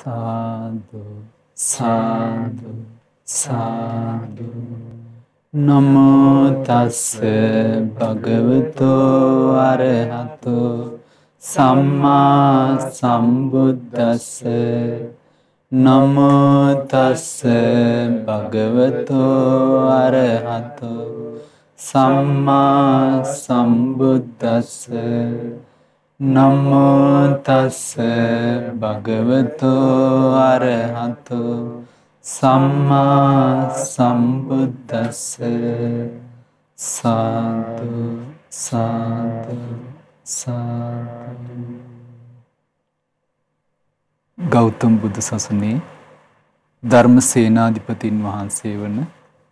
සාදු සාදු සාදු නමෝ තස්ස භගවතෝ අරහතෝ සම්මා සම්බුද්දස්ස නමෝ තස්ස භගවතෝ අරහතෝ සම්මා සම්බුද්දස්ස නමෝ තස්ස භගවතු අරහතු සම්මා සම්බුද්දස්ස සාදු සාදු සාදු ගෞතම බුදු සසුනේ ධර්ම සේනාධිපතින් වහන්සේ වන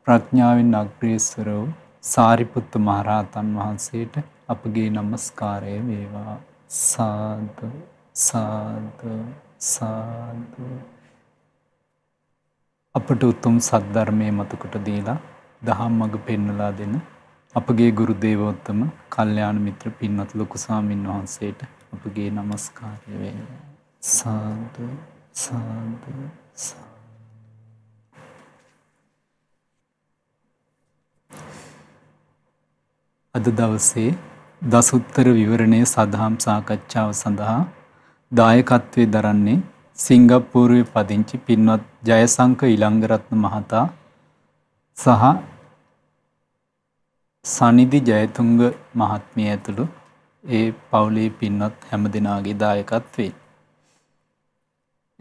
ප්‍රඥාවෙන් අග්‍රේස්වර වූ සාරිපුත්ත මහරහතන් වහන්සේට අපගේ নমස්කාරය වේවා සාදු සාදු සාදු අපට උතුම් සද්ධර්මය මතකොට දීලා දහම් මඟ පෙන්නලා දෙන අපගේ ගුරු දේවෝත්තම කල්යාණ මිත්‍ර පින්වත් ලොකු ස්වාමින් වහන්සේට අපගේ নমස්කාරය වේවා සාදු සාදු අද දවසේ දසුත්තර විවරණය සදහම් සාකච්ඡාව සඳහා දායකත්වයේ දරන්නේ සිංගප්පූරුවේ පදිංචි පින්වත් ජයසංක ඉලංගරත්න මහතා සහ සනිදි ජයතුංග මහත්මිය ඇතුළු ඒ පවුලේ පින්වත් හැම දෙනාගේ දායකත්වයෙන්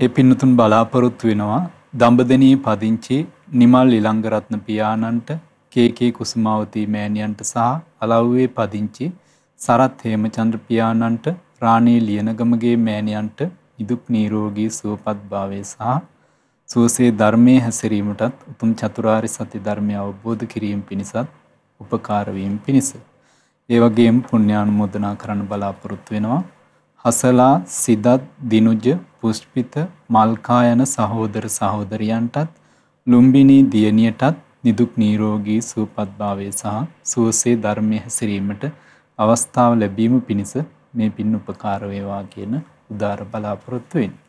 ඒ පින්නතුන් බලාපොරොත්තු වෙනවා දඹදෙණී පදිංචි නිමල් ඉලංගරත්න පියාණන්ට කේකේ කුසුමාවතී මෑණියන්ට සහ අලව්වේ පදිංචි සරත් හේමචන්ද්‍ර පියාණන්ට රාණේ ලියනගමගේ මෑණියන්ට නිදුක් නිරෝගී සුවපත් භාවය සහ සුවසේ ධර්මයේ හැසිරීමටත් උතුම් චතුරාර්ය සත්‍ය ධර්මය අවබෝධ කිරීම පිණිසත් උපකාර වීම පිණිස ඒ වගේම පුණ්‍යානුමෝදනා කරන්න බලාපොරොත්තු වෙනවා හසලා සිදත් දිනුජ පුෂ්පිත මල්කා යන සහෝදර සහෝදරියන්ටත් ලුම්බිනී දියණියටත් නිදුක් නිරෝගී සුවපත් භාවය සහ සුවසේ ධර්මයේ හැසිරීමට අවස්ථාව ලැබීම පිණිස මේ පින් උපකාර වේවා කියන උදාර බලාපොරොත්තු වෙන්නේ.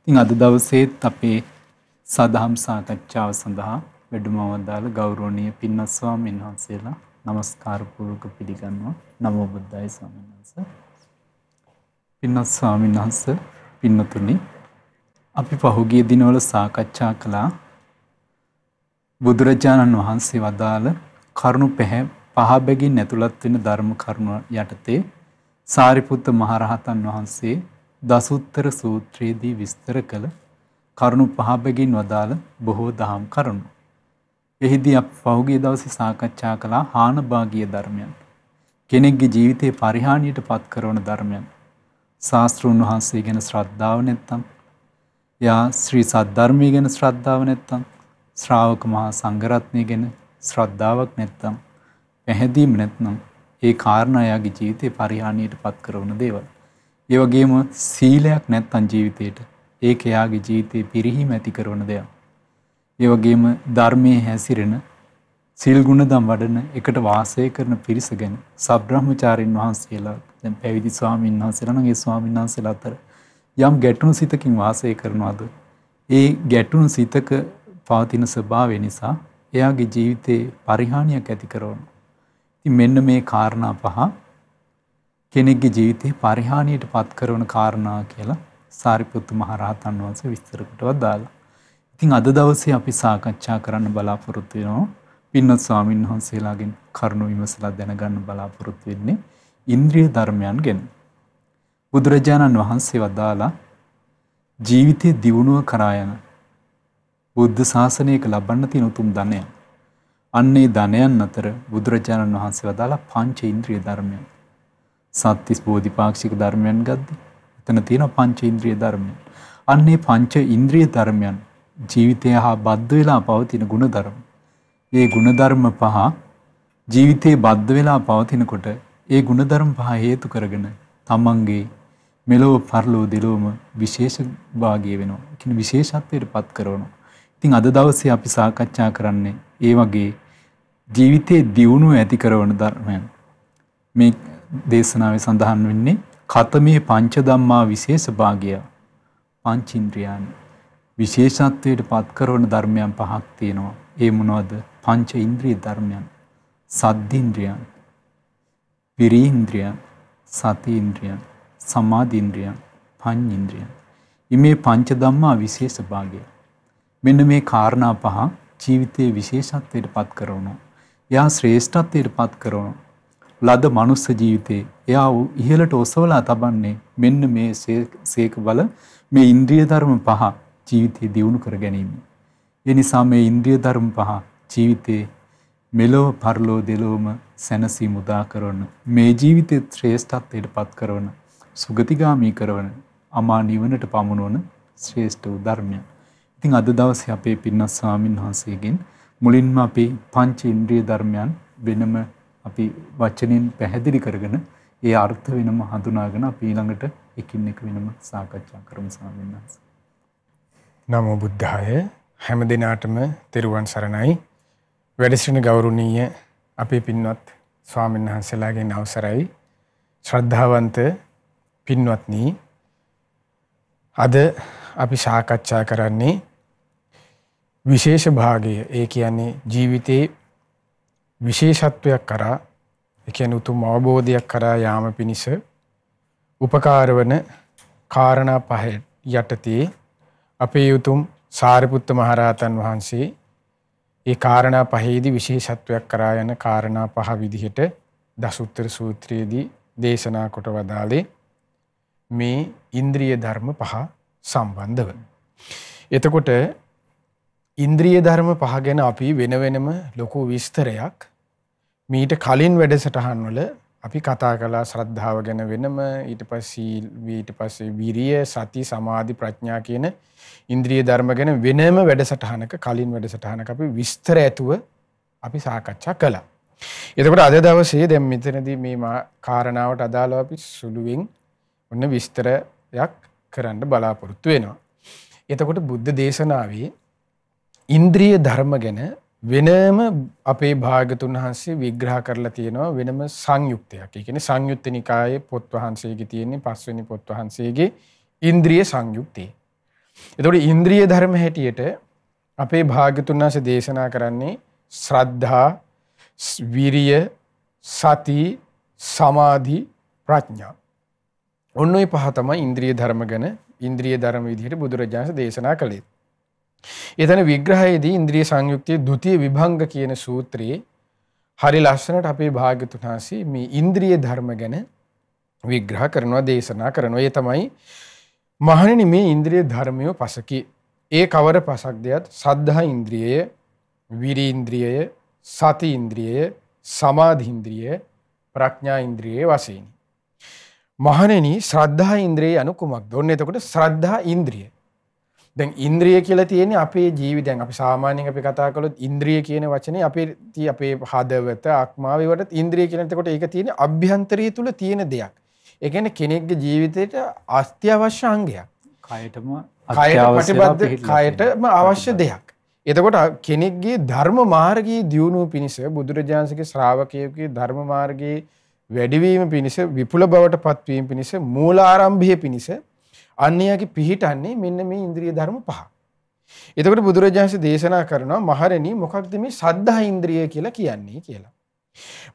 ඉතින් අද දවසේත් අපේ සදහම් සාකච්ඡාව සඳහා වැඩමවදාළ ගෞරවනීය පින්වත් ස්වාමීන් වහන්සේලා নমස්කාර පූර්වක පිළිගන්නවා. නමෝ බුද්දාය ස්වාමීන් වහන්සේ. පින්වත් ස්වාමීන් වහන්සේ පින්නතුනි අපි පහුගිය දිනවල සාකච්ඡා කළා බුදුරජාණන් වහන්සේ වදාළ කරුණු පැහැ පහබැගින් ඇතුළත් වෙන ධර්ම කරුණ යටතේ සාරිපුත්ත මහරහතන් වහන්සේ දසුත්තර සූත්‍රයේදී විස්තර කළ කරුණු පහබැගින් වදාළ බොහෝ දහම් කරුණු. එහිදී අප පහුගිය දවසේ සාකච්ඡා කළා හානභාගීය ධර්මයන්. කෙනෙක්ගේ ජීවිතේ පරිහානියට පත් කරන ධර්මයන්. ශාස්ත්‍රුන් වහන්සේ ගැන ශ්‍රද්ධාව නැත්තම්, යා ශ්‍රී සද්ධර්මයේ ගැන ශ්‍රද්ධාව නැත්තම්, ශ්‍රාවක මහා සංඝරත්නය ගැන ශ්‍රද්ධාවක් නැත්තම් පැහැදීම නැත්නම් ඒ කාරණා එයාගේ ජීවිතේ පරිහානියටපත් කරන දේවල්. ඒ වගේම සීලයක් නැත්නම් ජීවිතේට ඒක එයාගේ ජීවිතේ පිරිහීම ඇති කරන දෙයක්. ඒ වගේම ධර්මයේ හැසිරෙන සිල් ගුණදම් වඩන එකට වාසය කරන පිරිස ගැන සබ්‍රහ්මචාරින් වහන්සේලා දැන් පැවිදි ස්වාමීන් වහන්සේලා නම් ඒ ස්වාමීන් වහන්සේලා අතර යම් ගැටුණු සිතකින් වාසය කරනවාද ඒ ගැටුණු සිතක පවතින ස්වභාවය නිසා එයාගේ ජීවිතේ පරිහානියක් ඇති කරනවා ඉතින් මෙන්න මේ කාරණා පහ කෙනෙක්ගේ ජීවිතේ පරිහානියට පත් කරන කාරණා කියලා සාරිපුත්තු මහරහතන් වහන්සේ විස්තර කොටවත් දාලා. ඉතින් අද දවසේ අපි සාකච්ඡා කරන්න බලාපොරොත්තු වෙනවා පින්වත් ස්වාමීන් වහන්සේලාගෙන් කරුණු විමසලා දැනගන්න බලාපොරොත්තු වෙන්නේ ඉන්ද්‍රිය ධර්මයන් ගැන. බුදුරජාණන් වහන්සේ වදාලා ජීවිතේ දියුණුව කරා යන බුද්ධ ශාසනයක ලබන්න තියෙන උතුම් ධනයක්. අන්නේ ධනයන් අතර බුදුරජාණන් වහන්සේ වදාලා පංච ඉන්ද්‍රිය ධර්මයන්. සත්‍තිස් බෝධිපාක්ෂික ධර්මයන් ගද්දි එතන තියෙන පංච ඉන්ද්‍රිය ධර්මයන්. අන්නේ පංච ඉන්ද්‍රිය ධර්මයන් ජීවිතය හා බද්ධ වෙලා පවතින ಗುಣධර්ම. ඒ ಗುಣධර්ම පහ ජීවිතේ බද්ධ වෙලා පවතිනකොට ඒ ಗುಣධර්ම පහ හේතු කරගෙන තමන්ගේ මෙලොව පරලොව දෙලොවම විශේෂ භාගය වෙනවා. ඒ කියන්නේ විශේෂත්වයට පත් කරනවා. ඉතින් අද දවසේ අපි සාකච්ඡා කරන්නේ ඒ වගේ ජීවිතයේ දියුණුව ඇති කරන ධර්මයන්. මේ දේශනාවේ සඳහන් වෙන්නේ කතමේ පංච ධම්මා විශේෂ භාගය පංචින්ද්‍රයන් විශේෂත්වයට පත් කරන ධර්මයන් පහක් තියෙනවා. ඒ මොනවද? පංච ඉන්ද්‍රිය ධර්මයන්. සද්දින්ද්‍රියන්, විරීන්ද්‍රියන්, සතිඉන්ද්‍රියන්, සමාධින්ද්‍රියන්, පඤ්ඤින්ද්‍රියන්. මේ පංච ධම්මා විශේෂ භාගය. මෙන්න මේ කාරණා පහ ජීවිතයේ විශේෂත්වයට පත් කරවනවා. එයා ශ්‍රේෂ්ඨත්වයට පත් කරවනවා. ලද මනුස්ස ජීවිතේ එයා ඉහළට ඔසවලා තබන්නේ මෙන්න මේ සීක බල මේ ඉන්ද්‍රිය ධර්ම පහ ජීවිතේ දියුණු කර ගැනීම. ඒ නිසා මේ ඉන්ද්‍රිය ධර්ම පහ ජීවිතේ මෙලොව පරලොව දෙලොවම සැනසීම උදා කරන මේ ජීවිතේ ශ්‍රේෂ්ඨත්වයට පත් කරන සුගතිගාමී කරන අමා නිවනට පමුණවන ශ්‍රේෂ්ඨ උදර්මයක්. ඉතින් අද දවසේ අපේ පින්නස් ස්වාමින් වහන්සේගෙන් මුලින්ම අපි පංච ඉන්ද්‍රිය ධර්මයන් වෙනම අපි වචනෙන් පැහැදිලි කරගෙන ඒ අර්ථ වෙනම හඳුනාගෙන අපි ඊළඟට එකින් එක වෙනම සාකච්ඡා කරමු ස්වාමීන් වහන්සේ. නමෝ බුද්ධාය හැම දිනාටම තෙරුවන් සරණයි. වැඩ සිටින ගෞරවනීය අපේ පින්වත් ස්වාමීන් වහන්සේලාගෙන් අවසරයි. ශ්‍රද්ධාවන්ත පින්වත්නි අද අපි සාකච්ඡා කරන්නේ විශේෂ භාගය ඒ කියන්නේ ජීවිතයේ විශේෂත්වයක් කරා ඒ කියන්නේ උතුම් අවබෝධයක් කරා යාම පිණිස උපකාරවන කාරණා පහ යටතේ අපේ උතුම් සාරිපුත්ත මහරහතන් වහන්සේ ඒ කාරණා පහේදී විශේෂත්වයක් කරා යන කාරණා පහ විදිහට දසුත්තර සූත්‍රයේදී දේශනා කොට වදාලේ මේ ඉන්ද්‍රිය ධර්ම පහ සම්බන්ධව. එතකොට ඉන්ද්‍රිය ධර්ම පහ ගැන අපි වෙන වෙනම ලොකු විස්තරයක් මීට කලින් වැඩසටහන් වල අපි කතා කළා ශ්‍රද්ධාව ගැන වෙනම ඊට පස්සේ ඊට පස්සේ විරිය සති සමාධි ප්‍රඥා කියන ඉන්ද්‍රිය ධර්ම ගැන වෙනම වැඩසටහනක කලින් වැඩසටහනක අපි විස්තර ඇතුව අපි සාකච්ඡා කළා. එතකොට අද දවසේ දැන් මෙතනදී මේ කාරණාවට අදාළව අපි සුළුවෙන් ඔන්න විස්තරයක් කරන්න බලාපොරොත්තු වෙනවා. එතකොට බුද්ධ දේශනාවේ ඉන්ද්‍රිය ධර්ම ගැන වෙනම අපේ භාගතුන් වහන්සේ විග්‍රහ කරලා තියෙනවා වෙනම සංයුක්තයක්. ඒ කියන්නේ සංයුත්ත නිකායේ පොත් වහන්සේගේ තියෙන පස්වෙනි පොත් වහන්සේගේ ඉන්ද්‍රිය සංයුක්තිය. එතකොට ඉන්ද්‍රිය ධර්ම හැටියට අපේ භාගතුන් වහන්සේ දේශනා කරන්නේ ශ්‍රද්ධා, විරිය, සති, සමාධි, ප්‍රඥා. ඔන්න ඔය පහ තමයි ඉන්ද්‍රිය ධර්ම ගැන ඉන්ද්‍රිය ධර්ම විදිහට බුදුරජාණන් දේශනා කළේ. එතන විග්‍රහයේදී ඉන්ද්‍රිය සංයුක්තිය ဒုတိ ය විභංග කියන සූත්‍රයේ හරි ලස්සනට අපේ භාග්‍යතුන් වහන්සේ මේ ඉන්ද්‍රිය ධර්ම ගැන විග්‍රහ කරනවා දේශනා කරනවා. ඒ තමයි මහණෙනි මේ ඉන්ද්‍රිය ධර්මය පසකි. ඒ කවර පසක්දයක් සද්ධා ඉන්ද්‍රියය, විරි ඉන්ද්‍රියය, සති ඉන්ද්‍රියය, සමාධි ඉන්ද්‍රියය, ප්‍රඥා ඉන්ද්‍රියය වශයෙන්. මහණෙනි ශ්‍රද්ධා ඉන්ද්‍රියය අනුකුමක්ද? ඔන්න එතකොට ශ්‍රද්ධා ඉන්ද්‍රිය. දැන් ඉන්ද්‍රිය කියලා තියෙන්නේ අපේ ජීවි දැන් අපි සාමාන්‍යයෙන් අපි කතා කළොත් ඉන්ද්‍රිය කියන වචනේ අපේ අපේ හදවත ආත්මාවේවට ඉන්ද්‍රිය කියන එතකොට ඒක තියෙන්නේ අභ්‍යන්තරය තුල තියෙන දෙයක්. ඒ කියන්නේ කෙනෙක්ගේ ජීවිතේට අත්‍යවශ්‍ය අංගයක්. කයටම අත්‍යවශ්‍ය කයටම අවශ්‍ය දෙයක්. එතකොට කෙනෙක්ගේ ධර්ම මාර්ගයේ දියුණුව පිණිස බුදුරජාණන්සේගේ ශ්‍රාවකයෙකුගේ ධර්ම මාර්ගයේ වැඩිවීම පිණිස විපුල බවට පත්වීම පිණිස මූලාරම්භය පිණිස අන්නයාගේ පිහිටන්නේ මෙන්න මේ ඉන්ද්‍රිය ධර්ම පහ. එතකොට බුදුරජාන්සේ දේශනා කරනවා මහරණී මොකක්ද මේ සද්ධා ඉන්ද්‍රිය කියලා කියන්නේ කියලා.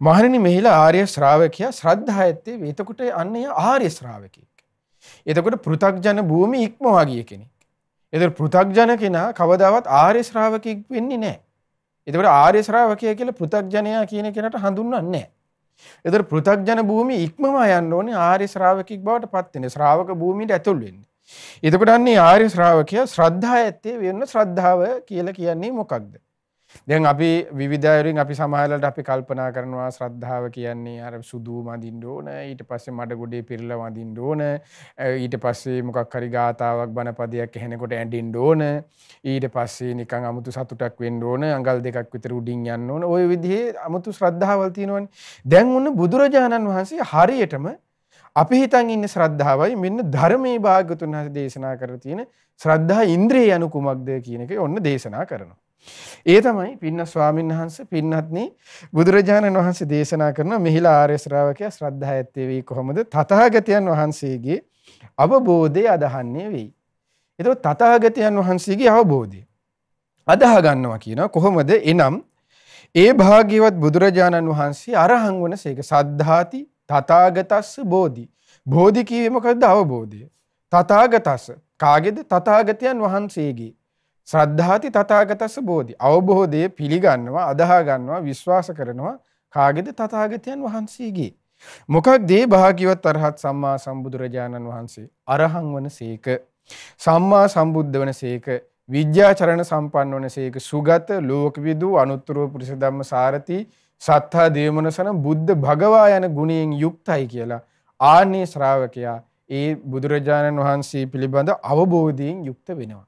මහරණි මෙහිලා ආර්ය ශ්‍රාවකයා ශ්‍රද්ධා ඇත්තේ එතකොට අන්නේ ආර්ය ශ්‍රාවකෙක්. එතකොට පෘථග්ජන භූමි ඉක්මවා ගිය කෙනෙක්. එතකොට පෘථග්ජන කෙනා කවදාවත් ආර්ය ශ්‍රාවකෙක් වෙන්නේ නැහැ. එතකොට ආර්ය ශ්‍රාවකයා කියලා පෘථග්ජනයා කියන කෙනාට හඳුන්වන්නේ නැහැ. එතකොට පෘථග්ජන භූමිය ඉක්මම යන්න ඕනේ ආර්ය ශ්‍රාවකෙක් බවට පත් වෙන. ශ්‍රාවක භූමියට ඇතුල් වෙන්නේ. එතකොට අන්නේ ආර්ය ශ්‍රාවකයා ශ්‍රද්ධා ඇත්තේ වෙන ශ්‍රද්ධාව කියලා කියන්නේ මොකක්ද? දැන් අපි විවිධයරින් අපි සමහරලට අපි කල්පනා කරනවා ශ්‍රද්ධාව කියන්නේ අර සුදු වඳින්න ඕන ඊට පස්සේ මඩ ගොඩේ පිරලා වඳින්න ඕන ඊට පස්සේ මොකක් හරි ගාතාවක් බණපදයක් එහෙනකොට ඇඬෙන්න ඕන ඊට පස්සේ නිකන් 아무තු සතුටක් වෙන්න ඕන අඟල් දෙකක් විතර උඩින් යන්න ඕන ওই විදිහේ 아무තු ශ්‍රද්ධාවල් තියෙනවනේ දැන් උන්න බුදුරජාණන් වහන්සේ හරියටම අපි හිතන් ඉන්න ශ්‍රද්ධාවයි මෙන්න ධර්මයේ භාග්‍යතුන් හස දේශනා කර තියෙන ශ්‍රද්ධා ඉන්ද්‍රිය යනු කුමක්ද කියන එක ඔන්න දේශනා කරනවා. ඒ තමයි පින්න ස්වාමීන් වහන්සේ පින්නත්නි බුදුරජාණන් වහන්සේ දේශනා කරන මෙහිලා ආර්ය ශ්‍රාවකයා ශ්‍රද්ධා ඇත්තේ වී කොහොමද? තථාගතයන් වහන්සේගේ අවබෝධය අදහන්නේ වෙයි. එතකොට තථාගතයන් වහන්සේගේ අවබෝධය අදාහ ගන්නවා කියනවා කොහොමද? එනම් ඒ භාග්‍යවත් බුදුරජාණන් වහන්සේ අරහං වනසේක සද්ධාති තථාගතස්ස බෝධි. බෝධි කියවේ මොකද්ද? අවබෝධය. තථාගතස්ස කාගේද? තථාගතයන් වහන්සේගේ. ශ්‍රද්ධාති තථාගතස්ස බෝධි අවබෝධය පිළිගන්නවා අදහා ගන්නවා විශ්වාස කරනවා කාගෙද තථාගතයන් වහන්සේගේ මොකක්ද ඒ භාග්‍යවත් අරහත් සම්මා සම්බුදුරජාණන් වහන්සේ අරහං වනසේක සම්මා සම්බුද්ධ වනසේක විද්‍යාචරණ සම්පන්න වනසේක සුගත ලෝකවිදු අනුත්තරෝ පුරිස ධම්ම සාරති සත්තා දේවමනසන බුද්ධ භගවා යන ගුණයෙන් යුක්තයි කියලා ආන්නේ ශ්‍රාවකයා ඒ බුදුරජාණන් වහන්සේ පිළිබඳ අවබෝධයෙන් යුක්ත වෙනවා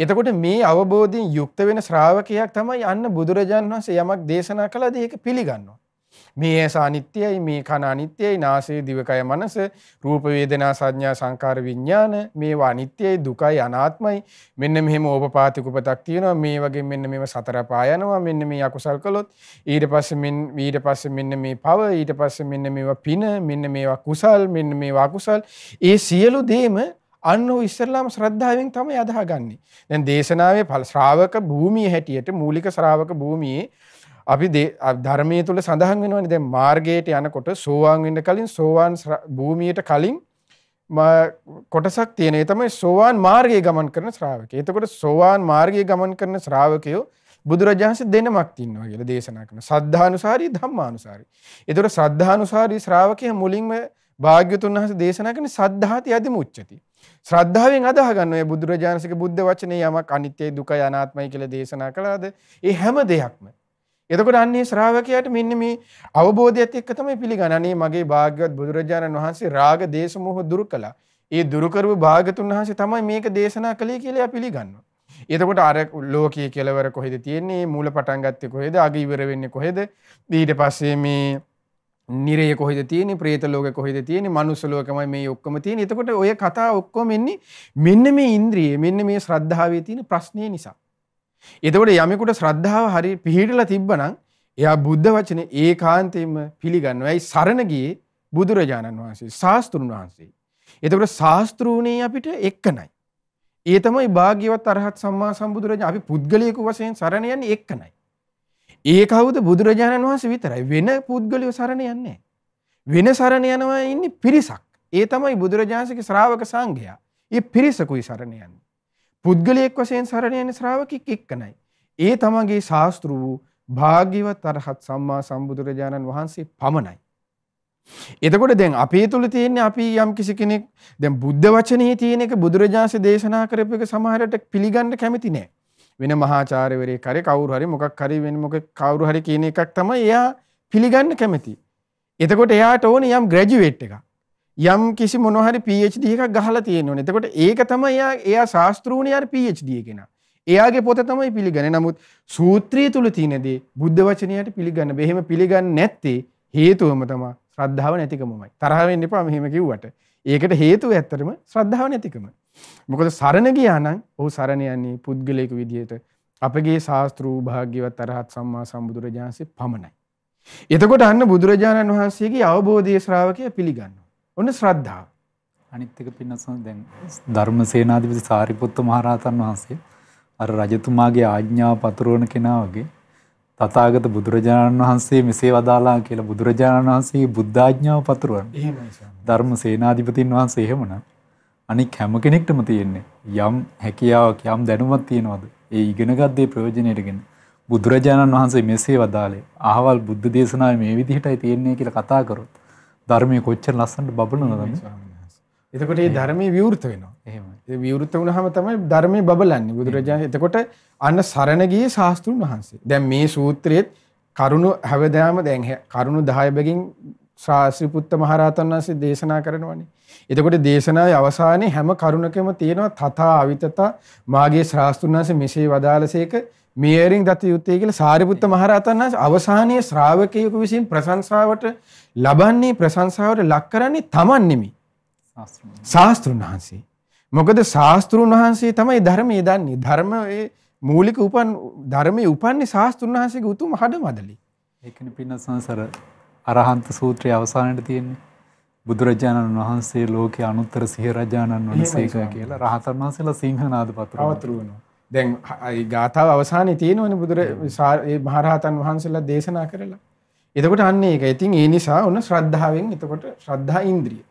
එතකොට මේ අවබෝධයෙන් යුක්ත වෙන ශ්‍රාවකයක් තමයි අන්න බුදුරජාන් වහන්සේ යමක් දේශනා කළාද ඒක පිළිගන්නවා. මේ ඇස අනිත්‍යයි මේ කන අනිත්‍යයි නාසය දිවකය මනස රූප වේදනා සංඥා සංකාර විඥාන මේවා අනිත්‍යයි දුකයි අනාත්මයි මෙන්න මෙහෙම ඕපපාතික උපතක් තියෙනවා මේ වගේ මෙන්න මේව සතර පායනවා මෙන්න මේ අකුසල් කළොත් ඊට පස්සේ මෙන් ඊට පස්සේ මෙන්න මේ පව ඊට පස්සේ මෙන්න මේවා පින මෙන්න මේවා කුසල් මෙන්න මේවා අකුසල් ඒ සියලු දේම අන්න ඔය ඉස්සල්ලාම ශ්‍රද්ධාවෙන් තමයි අදාහගන්නේ. දැන් දේශනාවේ ශ්‍රාවක භූමිය හැටියට මූලික ශ්‍රාවක භූමියේ අපි ධර්මයේ තුල සඳහන් වෙනවනේ දැන් මාර්ගයට යනකොට සෝවාන් වෙන්න කලින් සෝවාන් භූමියට කලින් කොටසක් තියෙන. ඒ තමයි සෝවාන් මාර්ගයේ ගමන් කරන ශ්‍රාවකය. එතකොට සෝවාන් මාර්ගයේ ගමන් කරන ශ්‍රාවකයෝ බුදුරජාහන්සේ දෙනමක් ඉන්නවා කියලා දේශනා කරන. සද්ධානුසාරී ධම්මානුසාරී. ඒතකොට සද්ධානුසාරී ශ්‍රාවකයා මුලින්ම භාග්‍යතුන් වහන්සේ දේශනා කරන සද්ධාති අධිමුච්ඡති. ශ්‍රද්ධාවෙන් අදහගන්න ඔය බුදුරජාණන්සේක බුද්ධ වචනේ යමක් අනිත්‍යයි දුකයි අනාත්මයි කියලා දේශනා කළාද? ඒ හැම දෙයක්ම. එතකොට අන්නේ ශ්‍රාවකයාට මෙන්න මේ අවබෝධයත් එක්ක තමයි පිළිගන්නේ. අනේ මගේ භාග්‍යවත් බුදුරජාණන් වහන්සේ රාග දේශ මොහ දුරු කළා. ඒ දුරු කරපු භාග්‍යතුන් වහන්සේ තමයි මේක දේශනා කළේ කියලා පිළිගන්නවා. එතකොට අර ලෝකයේ කෙලවර කොහෙද තියෙන්නේ? මූල පටන් ගත්තේ කොහෙද? අග ඉවර වෙන්නේ කොහෙද? ඊට පස්සේ මේ නිරේ කොහෙද තියෙන්නේ ප්‍රේත ලෝකෙ කොහෙද තියෙන්නේ මනුස්ස ලෝකෙමයි මේ ඔක්කොම තියෙන්නේ එතකොට ඔය කතා ඔක්කොම එන්නේ මෙන්න මේ ඉන්ද්‍රියේ මෙන්න මේ ශ්‍රද්ධාවේ තියෙන ප්‍රශ්නේ නිසා එතකොට යමෙකුට ශ්‍රද්ධාව හරි පිහිටලා තිබ්බනම් එයා බුද්ධ වචනේ ඒකාන්තයෙන්ම පිළිගන්නවා ඇයි සරණ ගියේ බුදුරජාණන් වහන්සේ ශාස්ත්‍රුන් වහන්සේ එතකොට ශාස්ත්‍රූණේ අපිට එක්කනයි ඒ තමයි භාග්‍යවත් අරහත් සම්මා සම්බුදුරජාණන් අපි පුද්ගලයෙකු වශයෙන් සරණ යන්නේ එක්කනයි ඒ කවුද බුදුරජාණන් වහන්සේ විතරයි වෙන පුද්ගලයෝ සරණ යන්නේ වෙන සරණ යනවා ඉන්නේ පිරිසක්. ඒ තමයි බුදුරජාණන්සේගේ ශ්‍රාවක සංඝයා. ඒ පිරිසකුයි සරණ යන්නේ. පුද්ගලයෙක් වශයෙන් සරණ යන්නේ ශ්‍රාවකෙක් එක්කනයි. ඒ තමගේ ශාස්ත්‍ර වූ භාග්‍යවත් අරහත් සම්මා සම්බුදුරජාණන් වහන්සේ පමණයි. එතකොට දැන් අපේ තුල තියෙන්නේ අපි යම් කිසි කෙනෙක් දැන් බුද්ධ වචනේ තියෙන එක බුදුරජාණන්සේ දේශනා කරපු එක සමහරට පිළිගන්න කැමති නෑ. වෙන මහාචාර්යවරේ කරේ කවුරු හරි මොකක් හරි වෙන මොකක් කවුරු හරි කියන එකක් තමයි එයා පිළිගන්න කැමති. එතකොට එයාට ඕනේ යම් ග්‍රැජුවේට් එකක්. යම් කිසි මොන හරි PhD එකක් ගහලා තියෙන්න ඕනේ. එතකොට ඒක තමයි එයා එයා ශාස්ත්‍රූණිය අර PhD කෙනා. එයාගේ පොත තමයි පිළිගන්නේ. නමුත් සූත්‍රය තුල තියෙනදී බුද්ධ වචනයට පිළිගන්න බෑ. එහෙම පිළිගන්නේ නැත්තේ හේතුවම තමයි ශ්‍රද්ධාව නැතිකමමයි. තරහ වෙන්න එපා මෙහෙම කිව්වට. ඒකට හේතුව ඇත්තටම ශ්‍රද්ධාව නැතිකමයි. මොකද සරණ ගියානම් ඔහු සරණ යන්නේ පුද්ගලයෙකු විදිහට අපගේ ශාස්ත්‍රූ භාග්‍යවත් අරහත් සම්මා සම්බුදුරජාන්සේ පමණයි. එතකොට අන්න බුදුරජාණන් වහන්සේගේ අවබෝධය ශ්‍රාවකය පිළිගන්නවා. ඔන්න ශ්‍රද්ධාව. අනිත් එක පින්නසන දැන් ධර්මසේනාධිපති සාරිපුත්ත මහරහතන් වහන්සේ අර රජතුමාගේ ආඥාව පතුරවන කෙනා වගේ තථාගත බුදුරජාණන් වහන්සේ මෙසේ වදාලා කියලා බුදුරජාණන් වහන්සේගේ බුද්ධාඥාව පතුරවන. එහෙමයි. ධර්මසේනාධිපතින් වහන්සේ එහෙමනම් අනික් හැම කෙනෙක්ටම තියෙන්නේ යම් හැකියාවක් යම් දැනුමක් තියෙනවද ඒ ඉගෙනගත් දේ ප්‍රයෝජනෙටගෙන බුදුරජාණන් වහන්සේ මෙසේ වදාළේ අහවල් බුද්ධ දේශනාවේ මේ විදිහටයි තියෙන්නේ කියලා කතා කරොත් ධර්මයේ කොච්චර ලස්සනට බබලනවද එතකොට මේ ධර්මයේ විවෘත වෙනවා එහෙමයි ඒ විවෘත වුණාම තමයි ධර්මයේ බබලන්නේ බුදුරජාණන් එතකොට අන්න සරණ ගියේ ශාස්ත්‍රුන් වහන්සේ දැන් මේ සූත්‍රයේත් කරුණු හැවදාම දැන් කරුණු 10 බැගින් ශ්‍රාසිපුත්ත මහරහතන් වහන්සේ දේශනා කරනවානේ. එතකොට දේශනාවේ අවසානයේ හැම කරුණකම තියෙනවා තථා අවිතත මාගේ ශ්‍රාස්තුන් වහන්සේ මෙසේ වදාළසේක මියරින් දත යුත්තේ කියලා සාරිපුත්ත මහරහතන් වහන්සේ අවසානයේ ශ්‍රාවකයෙකු විසින් ප්‍රශංසාවට ලබන්නේ ප්‍රශංසාවට ලක් කරන්නේ Taman නෙමෙයි. ශාස්ත්‍රුන් වහන්සේ. මොකද ශාස්ත්‍රුන් වහන්සේ තමයි ධර්මයේ දන්නේ. ධර්මයේ මූලික උපන් ධර්මයේ උපන්නේ ශාස්ත්‍රුන් වහන්සේගේ උතුම් හඩමදලි. ඒකනේ පින්න සංසාර අරහන්ත සූත්‍රය අවසානයට තියෙන්නේ බුදුරජාණන් වහන්සේ ලෝකේ අනුත්තර සිහිරජාණන් වහන්සේකා කියලා රහතන් වහන්සේලා සිංහනාද පතුර අවතුරු වෙනවා. දැන් ගාථාව අවසානයේ තියෙනවනේ බුදුර ඒ මහරහතන් වහන්සේලා දේශනා කරලා. එතකොට අන්න ඒක. ඉතින් ඒ නිසා ඔන්න ශ්‍රද්ධාවෙන් එතකොට ශ්‍රද්ධා ඉන්ද්‍රිය.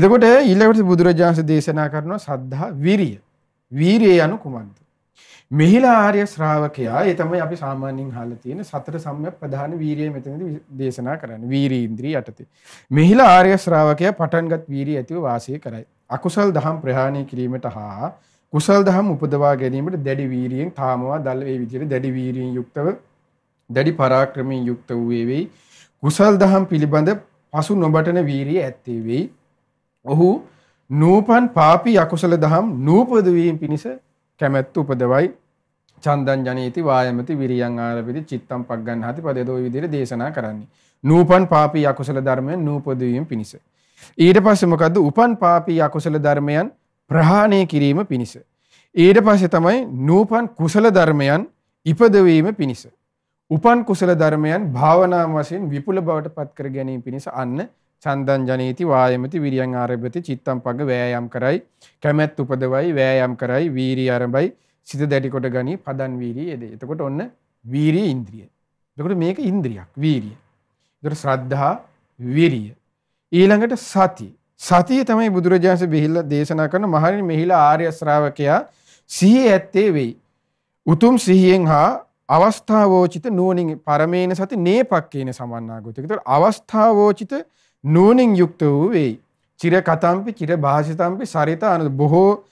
එතකොට ඊළඟට බුදුරජාණන් දේශනා කරනවා ශ්‍රද්ධා විරිය. වීරිය anu කුමක්ද? මෙහිලා ආර්ය ශ්‍රාවකයා ඒ තමයි අපි සාමාන්‍යයෙන් අහලා තියෙන සතර සම්‍යක් ප්‍රධාන වීරිය මෙතනදී දේශනා කරන්නේ වීරීන්ද්‍රිය යටතේ. මෙහිලා ආර්ය ශ්‍රාවකයා පටන්ගත් වීරිය ඇතිව වාසය කරයි. අකුසල් දහම් ප්‍රහාණය කිරීමට හා කුසල් දහම් උපදවා ගැනීමට දැඩි වීරියෙන් තාමවා දල් ඒ විදිහට දැඩි වීරියෙන් යුක්තව දැඩි පරාක්‍රමයෙන් යුක්ත වූයේ වෙයි. කුසල් දහම් පිළිබඳ පසු නොබටන වීරිය ඇත්තේ වෙයි. ඔහු නූපන් පාපී අකුසල දහම් නූපදවීම පිණිස කැමැත්ත උපදවයි චන්දන් ජනීති වායමති විරියන් ආරපිති චිත්තම් පග්ගන්හති පදේතෝ ওই විදිහට දේශනා කරන්නේ. නූපන් පාපී අකුසල ධර්මයන් නූපදවීම පිණිස. ඊට පස්සේ මොකද්ද? උපන් පාපී අකුසල ධර්මයන් ප්‍රහාණය කිරීම පිණිස. ඊට පස්සේ තමයි නූපන් කුසල ධර්මයන් ඉපදවීම පිණිස. උපන් කුසල ධර්මයන් භාවනා වශයෙන් විපුල බවට පත් කර ගැනීම පිණිස අන්න චන්දං ජනේති වායමති විරියං ආරභති චිත්තම් පග වෑයම් කරයි කැමැත් උපදවයි වෑයම් කරයි වීරි ආරම්භයි සිත දැඩි කොට ගනි පදන් වීරි එදේ. එතකොට ඔන්න වීරිය ඉන්ද්‍රිය. එතකොට මේක ඉන්ද්‍රියක් වීරිය. එතකොට ශ්‍රද්ධා විරිය. ඊළඟට සති. සතිය තමයි බුදුරජාණන් බෙහිලා දේශනා කරන මහරි මෙහිලා ආර්ය ශ්‍රාවකයා සිහිය ඇත්තේ වෙයි. උතුම් සිහියෙන් හා අවස්ථාවෝචිත නුවණින් පරමේන සති නේපක්කේන සමන්නාගත. එතකොට අවස්ථාවෝචිත නූනින් යුක්ත වූ වෙයි. චිර කතම්පි චිර භාෂිතම්පි සරිතාන බොහෝ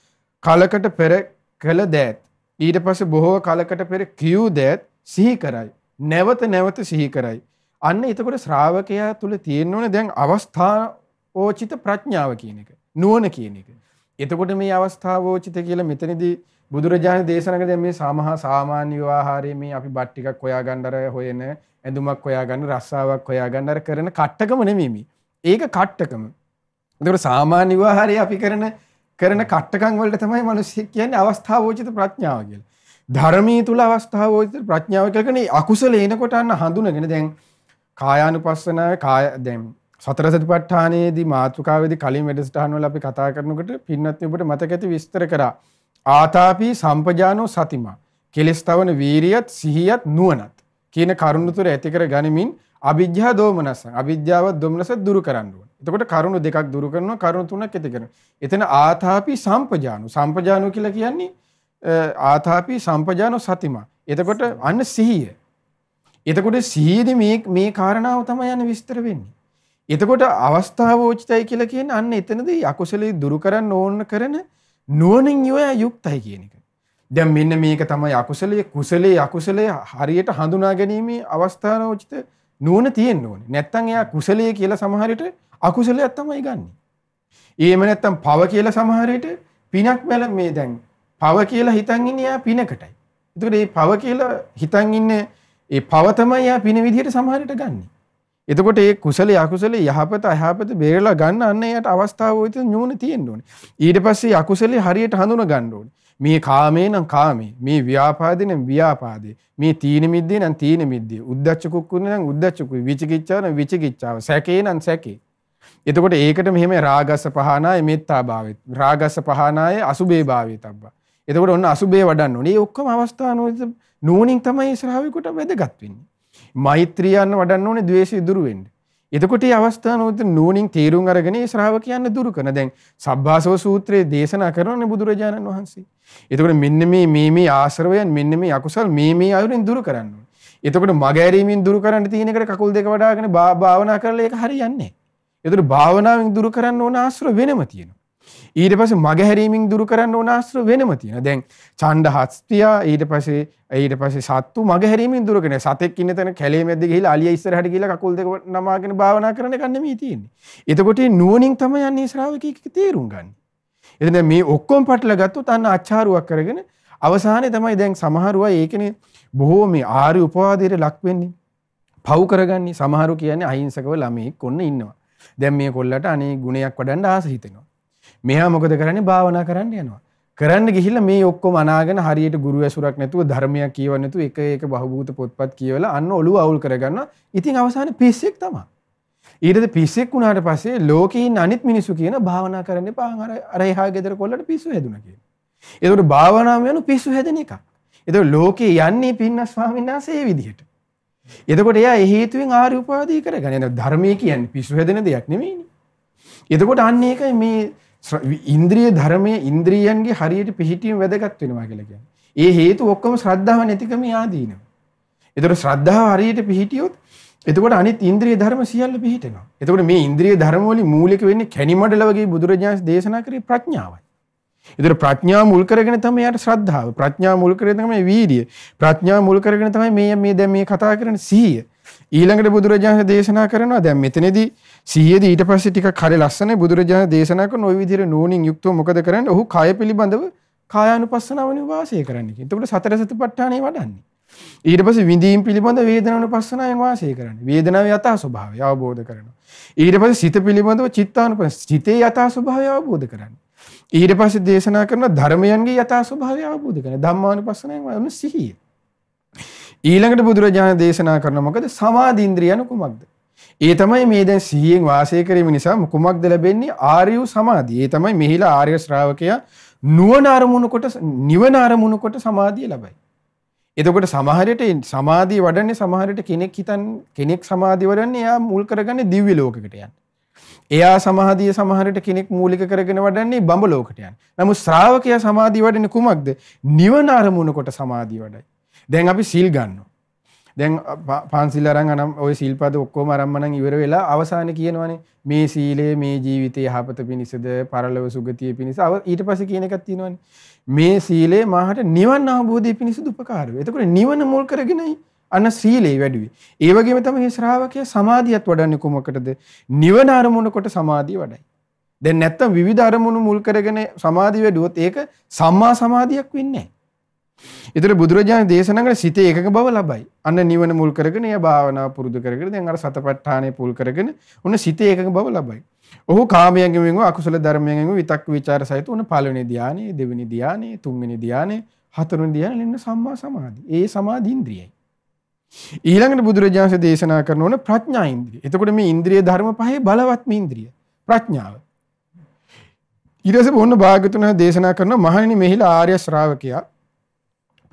කලකට පෙර කළ දෑත්. ඊට පස්සේ බොහෝ කලකට පෙර කියූ දෑත් සිහි කරයි. නැවත නැවත සිහි කරයි. අන්න එතකොට ශ්‍රාවකයා තුල තියෙන්න ඕන දැන් අවස්ථා ඕචිත ප්‍රඥාව කියන එක. නුවණ කියන එක. එතකොට මේ අවස්ථාව ඕචිත කියලා මෙතනදී බුදුරජාණන් දේශනා කළ මේ සාමහා සාමාන්‍ය විවාහාරයේ මේ අපි බත් ටිකක් හොයාගන්න අර හොයන ඇඳුමක් හොයාගන්න රස්සාවක් හොයාගන්න අර කරන කට්ටකම නෙමෙයි මේ. ඒක කට්ටකම දට සාමාන්‍යවාහරය අපි කරන කරන කට්ටකං වලට තමයි මනුස්සය කියන්නේ අවස්ථාවෝචිත ප්‍රඥාවගල් ධර්මී තුළ අවස්ථාවෝචිත ප්‍රඥාව කරන අකුසල එනකොටන්න හඳුනගෙන දැන් කායානු පස්සනාව කාය දැම් සතරසති පට්ඨානයේදී මාතෘකාවද කලින් වැඩස්ටානවල අපි කතා කරනකට පින්නත් ඔබට මතකඇති විස්තර කර ආතාපී සම්පජානෝ සතිමා කෙලෙස්ථාවන වීරියත් සිහියත් නුවනත් කියන කරුණු තුර ඇතිකර ගනිමින් අවිද්‍යා දෝමනසං අවිද්‍යාව දෝමනස දුරු කරන්න ඕනේ. එතකොට කරුණු දෙකක් දුරු කරනවා කරුණු තුනක් ඇති කරනවා. එතන ආතාපි සම්පජානු සම්පජානු කියලා කියන්නේ ආතාපි සම්පජානු සතිමා. එතකොට අන්න සිහිය. එතකොට සිහියේදී මේ මේ කාරණාව තමයි යන විස්තර වෙන්නේ. එතකොට අවස්ථාවෝචිතයි කියලා කියන්නේ අන්න එතනදී අකුසලයේ දුරු කරන්න ඕන කරන නුවණින් යෝයා යුක්තයි කියන එක. දැන් මෙන්න මේක තමයි අකුසලයේ කුසලයේ අකුසලයේ හරියට හඳුනා ගැනීමේ අවස්ථානෝචිත නුවන තියෙන් ඕන නැත්තන් එයා කුසලය කියලා සමහරට අකුසලයක් තමයි ගන්න. ඒම නැත්තම් පව කියලා සමහරයට පිනක් බැල මේ දැන් පව කියලා හිතන්ගන්න එයා පිනකටයි. එතුකට ඒ පව කියලා හිතන් ඉන්න ඒ පවතමයි යා පින විදිහට සමහරට ගන්න. එතකොට ඒ කුසල අකුසල යහපත අයහපත බේරලා ගන්න අන්න යට අවස්ථාව ත නුවන තියෙන්ඩුවන ඊට පස්සේ අකුසලේ හරියට හඳුන ගණ්ඩුවන මේ කාමේ නම් කාමේ මේ ව්‍යාපාදේ නම් ව්‍යාපාදේ මේ තීන මිද්දේ නම් තීන මිද්දේ උද්දච්ච කුක්කුනේ නම් උද්දච්ච කුයි විචිකිච්ඡාව නම් විචිකිච්ඡාව සැකේ නම් සැකේ එතකොට ඒකට මෙහෙම රාගස පහනාය මෙත්තා භාවෙත් රාගස පහනාය අසුබේ භාවේ තබ්බා එතකොට ඔන්න අසුබේ වඩන්න ඕනේ ඔක්කොම අවස්ථානෝද නෝනින් තමයි ශ්‍රාවකයට වැදගත් වෙන්නේ මෛත්‍රියන්න වඩන්න ඕනේ ද්වේෂය දුරු වෙන්නේ එතකොට මේ අවස්ථාවනොත් නුවණින් තේරුම් අරගෙන ඒ ශ්‍රාවකයන් දුරු කරන දැන් සබ්බාසව සූත්‍රයේ දේශනා කරනනේ බුදුරජාණන් වහන්සේ. එතකොට මෙන්න මේ මේ මේ ආශ්‍රවයන් මෙන්න මේ අකුසල් මේ මේ අයුරින් දුරු කරන්න ඕනේ. එතකොට මගහැරීමෙන් දුරු කරන්න තියෙන එකට කකුල් දෙක වඩාගෙන භාවනා කරලා ඒක හරියන්නේ නැහැ. ඒතර භාවනාවෙන් දුරු කරන්න ඕන ආශ්‍රව වෙනම තියෙනවා. ඊට පස්සේ මගහැරීමින් දුරු කරන්න ඕන ආශ්‍රව වෙනම තියෙනවා. දැන් ඡණ්ඩ හස්තියා ඊට පස්සේ ඊට පස්සේ සත්තු මගහැරීමින් දුරු කරන සතෙක් ඉන්න තැන කැලේ මැද්ද ගිහිලා අලිය ඉස්සරහට ගිහිලා කකුල් දෙක නමාගෙන භාවනා කරන එක නෙමෙයි තියෙන්නේ. එතකොට නුවණින් තමයි යන්නේ ශ්‍රාවකීක තේරුම් ගන්න. එතන මේ ඔක්කොම පටල ගත්තොත් අන්න අච්චාරුවක් කරගෙන අවසානයේ තමයි දැන් සමහරුවා ඒකනේ බොහෝ මේ ආර්ය උපවාදයට ලක් වෙන්නේ. පව් කරගන්නේ සමහරු කියන්නේ අහිංසකව ළමෙක් ඔන්න ඉන්නවා. දැන් මේ කොල්ලට අනේ ගුණයක් වඩන්න ආස හිතෙනවා. මෙහා මොකද කරන්නේ භාවනා කරන්න යනවා. කරන්න ගිහිල්ලා මේ ඔක්කොම අනාගෙන හරියට ගුරු ඇසුරක් නැතුව ධර්මයක් කියවන්නේ නැතුව එක එක බහූත පොත්පත් කියවලා අන්න ඔළුව අවුල් කරගන්නවා. ඉතින් අවසානයේ පිස්සෙක් තමයි. ඊටද පිස්සෙක් වුණාට පස්සේ ලෝකේ ඉන්න අනිත් මිනිස්සු කියන භාවනා කරන්න එපා අර අර එහා ගෙදර කොල්ලට පිස්සු හැදුනා කියන. ඒකට භාවනාව යනු පිස්සු හැදෙන එකක්. එතකොට ලෝකේ යන්නේ පින්නස් ස්වාමීන් වහන්සේ මේ විදිහට. එතකොට එයා ඒ හේතුවෙන් ආර්ය උපාදී කරගන්නේ. ධර්මයේ කියන්නේ පිස්සු හැදෙන දෙයක් නෙමෙයිනේ. එතකොට අන්න ඒකයි මේ ඉන්ද්‍රිය ධර්මයේ ඉන්ද්‍රියයන්ගේ හරියට පිහිටීම වැදගත් වෙනවා කියලා කියන්නේ. ඒ හේතු ඔක්කොම ශ්‍රද්ධාව නැතිකම ආදීනව. ඒතකොට ශ්‍රද්ධාව හරියට පිහිටියොත් එතකොට අනිත් ඉන්ද්‍රිය ධර්ම සියල්ල පිහිටෙනවා. එතකොට මේ ඉන්ද්‍රිය ධර්ම වලින් මූලික වෙන්නේ කැණිමඩල වගේ බුදුරජාණන් දේශනා කරේ ප්‍රඥාවයි. ඒතර ප්‍රඥා මුල් කරගෙන තමයි යාට ශ්‍රද්ධාව, ප්‍රඥා මුල් කරගෙන තමයි වීර්ය, ප්‍රඥා මුල් කරගෙන තමයි මේ මේ දැන් මේ කතා කරන සිහිය. ඊළඟට බුදුරජාණන් දේශනා කරනවා දැන් මෙතනදී සීයේදී ඊට පස්සේ ටිකක් හරි ලස්සනයි බුදුරජාණන් දේශනා කරන ওই විදිහට නෝනින් යුක්තව මොකද කරන්නේ? ඔහු කය පිළිබඳව කායානුපස්සනාවනේ වාසය කරන්න කියන. එතකොට සතර සතිපට්ඨානේ වඩන්නේ. ඊට පස්සේ විඳීම් පිළිබඳ වේදනානුපස්සනාවෙන් වාසය කරන්නේ. වේදනාවේ යථා ස්වභාවය අවබෝධ කරනවා. ඊට පස්සේ සිත පිළිබඳව චිත්තානුපස්ස චිතේ යථා ස්වභාවය අවබෝධ කරන්නේ. ඊට පස්සේ දේශනා කරන ධර්මයන්ගේ යථා ස්වභාවය අවබෝධ කරන ධම්මානුපස්සනාවෙන් වන සිහිය. ඊළඟට බුදුරජාණන් දේශනා කරන මොකද සමාධින්ද්‍රියන කුමක්ද? ඒ තමයි මේ දැන් සිහියෙන් වාසය කිරීම නිසා කුමක්ද ලැබෙන්නේ ආර්ය සමාධිය. ඒ තමයි මෙහිලා ආර්ය ශ්‍රාවකයා නුවණ අරමුණු කොට නිවන අරමුණු කොට සමාධිය ලබයි. එතකොට සමහරට සමාධිය වඩන්නේ සමහරට කෙනෙක් හිතන් කෙනෙක් සමාධිය වඩන්නේ එයා මුල් කරගන්නේ දිව්‍ය ලෝකයකට යන. එයා සමාධිය සමහරට කෙනෙක් මූලික කරගෙන වඩන්නේ බඹ ලෝකයට යන. නමුත් ශ්‍රාවකයා සමාධිය වඩන්නේ කුමක්ද? නිවන අරමුණ කොට සමාධිය වඩයි. දැන් අපි සිල් ගන්න. දැන් පන්සිල් අරන් අනම් ඔය සිල්පද ඔක්කොම අරම්මනං ඉවර වෙලා අවසාන කියනවනේ මේ සීලය මේ ජීවිතය යහපත පිණිසද පරලව සුගතිය පිණිස ඊට පස කියන එකක් තියෙනවනේ. මේ සීලේ මාහට නිවන් අවබෝධය පිණිස දුපකාරව. එතකොට නිවන මුල් කරගෙනයි අන්න සීලේ වැඩුවේ. ඒ වගේම තමයි ශ්‍රාවකය සමාධියත් වඩන්නේ කොමකටද? නිවන අරමුණ කොට සමාධිය වඩයි. දැන් නැත්තම් විවිධ අරමුණු මුල් කරගෙන සමාධිය වැඩුවොත් ඒක සම්මා සමාධියක් වෙන්නේ නැහැ. ඒතර බුදුරජාණන් දේශනා කරන සිතේ එකක බව ලබයි. අන්න නිවන මුල් කරගෙන එයා භාවනා පුරුදු කරගෙන දැන් අර සතපට්ඨානෙ පුල් කරගෙන උන සිතේ එකක බව ලබයි. ඔහු කාමයෙන් වෙන්ව අකුසල ධර්මයෙන් වෙන්ව විතක් ਵਿਚාර සහිත උන පළවෙනි ධානයේ, දෙවෙනි ධානයේ, තුන්වෙනි ධානයේ, හතරවෙනි ධානයේ ඉන්න සම්මා සමාධි. ඒ සමාධි ඉන්ද්‍රියයි. ඊළඟට බුදුරජාණන් දේශනා කරන උන ප්‍රඥා ඉන්ද්‍රිය. එතකොට මේ ඉන්ද්‍රිය ධර්ම පහේ බලවත්ම ඉන්ද්‍රිය ප්‍රඥාව. ඊට පස්සේ බොහොම භාග්‍යතුන් දේශනා කරන මහණෙනි මෙහිලා ආර්ය ශ්‍රාවකයා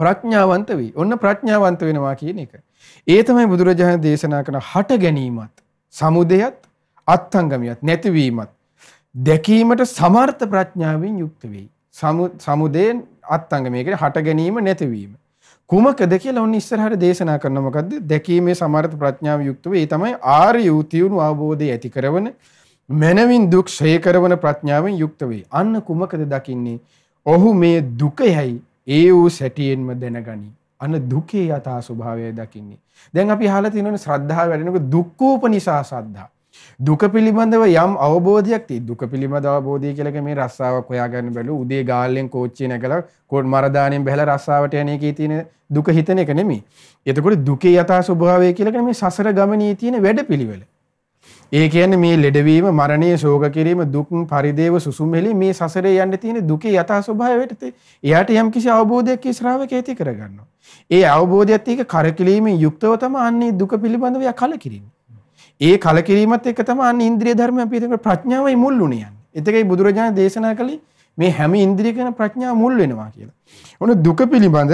ප්‍රඥාවන්ත වෙයි. ඔන්න ප්‍රඥාවන්ත වෙනවා කියන එක. ඒ තමයි බුදුරජාණන් දේශනා කරන හට ගැනීමත්, සමුදයත්, අත්ංගමියත් නැතිවීමත් දැකීමට සමර්ථ ප්‍රඥාවෙන් යුක්ත වෙයි. සමුදයෙන් අත්ංගමය කියන්නේ හට ගැනීම නැතිවීම. කුමකද කියලා ඔන්න ඉස්සරහට දේශනා කරන මොකද්ද? දැකීමේ සමර්ථ ප්‍රඥාව යුක්ත වෙයි. ඒ තමයි ආර්ය උතියුණු අවබෝධය ඇති කරවන මනමින් දුක් ක්ෂය කරවන ප්‍රඥාවෙන් යුක්ත වෙයි. අන්න කුමකද දකින්නේ? ඔහු මේ දුකයි ඒ වූ සැටියෙන්ම දැනගනි. අන දුකේ යථා ස්වභාවය දකින්නේ. දැන් අපි අහලා තියෙනවනේ ශ්‍රද්ධාව වැඩෙනකොට දුක්ඛෝපනිසා සද්ධා. දුක පිළිබඳව යම් අවබෝධයක් තියෙයි. දුක පිළිබඳ අවබෝධය කියලා මේ රස්සාවක් හොයාගන්න බැලු උදේ ගාල්ලෙන් කෝච්චිය නැගලා කොඩ් මරදානෙන් බැලලා රස්සාවට යන එකේ තියෙන දුක හිතන එක නෙමෙයි. එතකොට දුකේ යථා ස්වභාවය කියලා මේ සසර ගමනේ තියෙන වැඩපිළිවෙල. ඒ කියන්නේ මේ ලෙඩවීම මරණය ශෝක කිරීම දුක් පරිදේව සුසුම්හෙලි මේ සසරේ යන්න තියෙන දුකේ යථා ස්වභාවයට එයාට යම්කිසි අවබෝධයක් ශ්‍රාවකයා ඇති කරගන්නවා. ඒ අවබෝධයත් එක්ක කරකිලීමෙන් යුක්තව තමයි අන්නේ දුක පිළිබඳව යා කලකිරීම. ඒ කලකිරීමත් එක්ක තමයි අන්නේ ඉන්ද්‍රිය ධර්ම අපි හිතන ප්‍රඥාවයි මුල් උනේ යන්නේ. එතකයි බුදුරජාණන් දේශනා කළේ මේ හැම ඉන්ද්‍රියකන ප්‍රඥා මුල් වෙනවා කියලා. ඔන්න දුක පිළිබඳ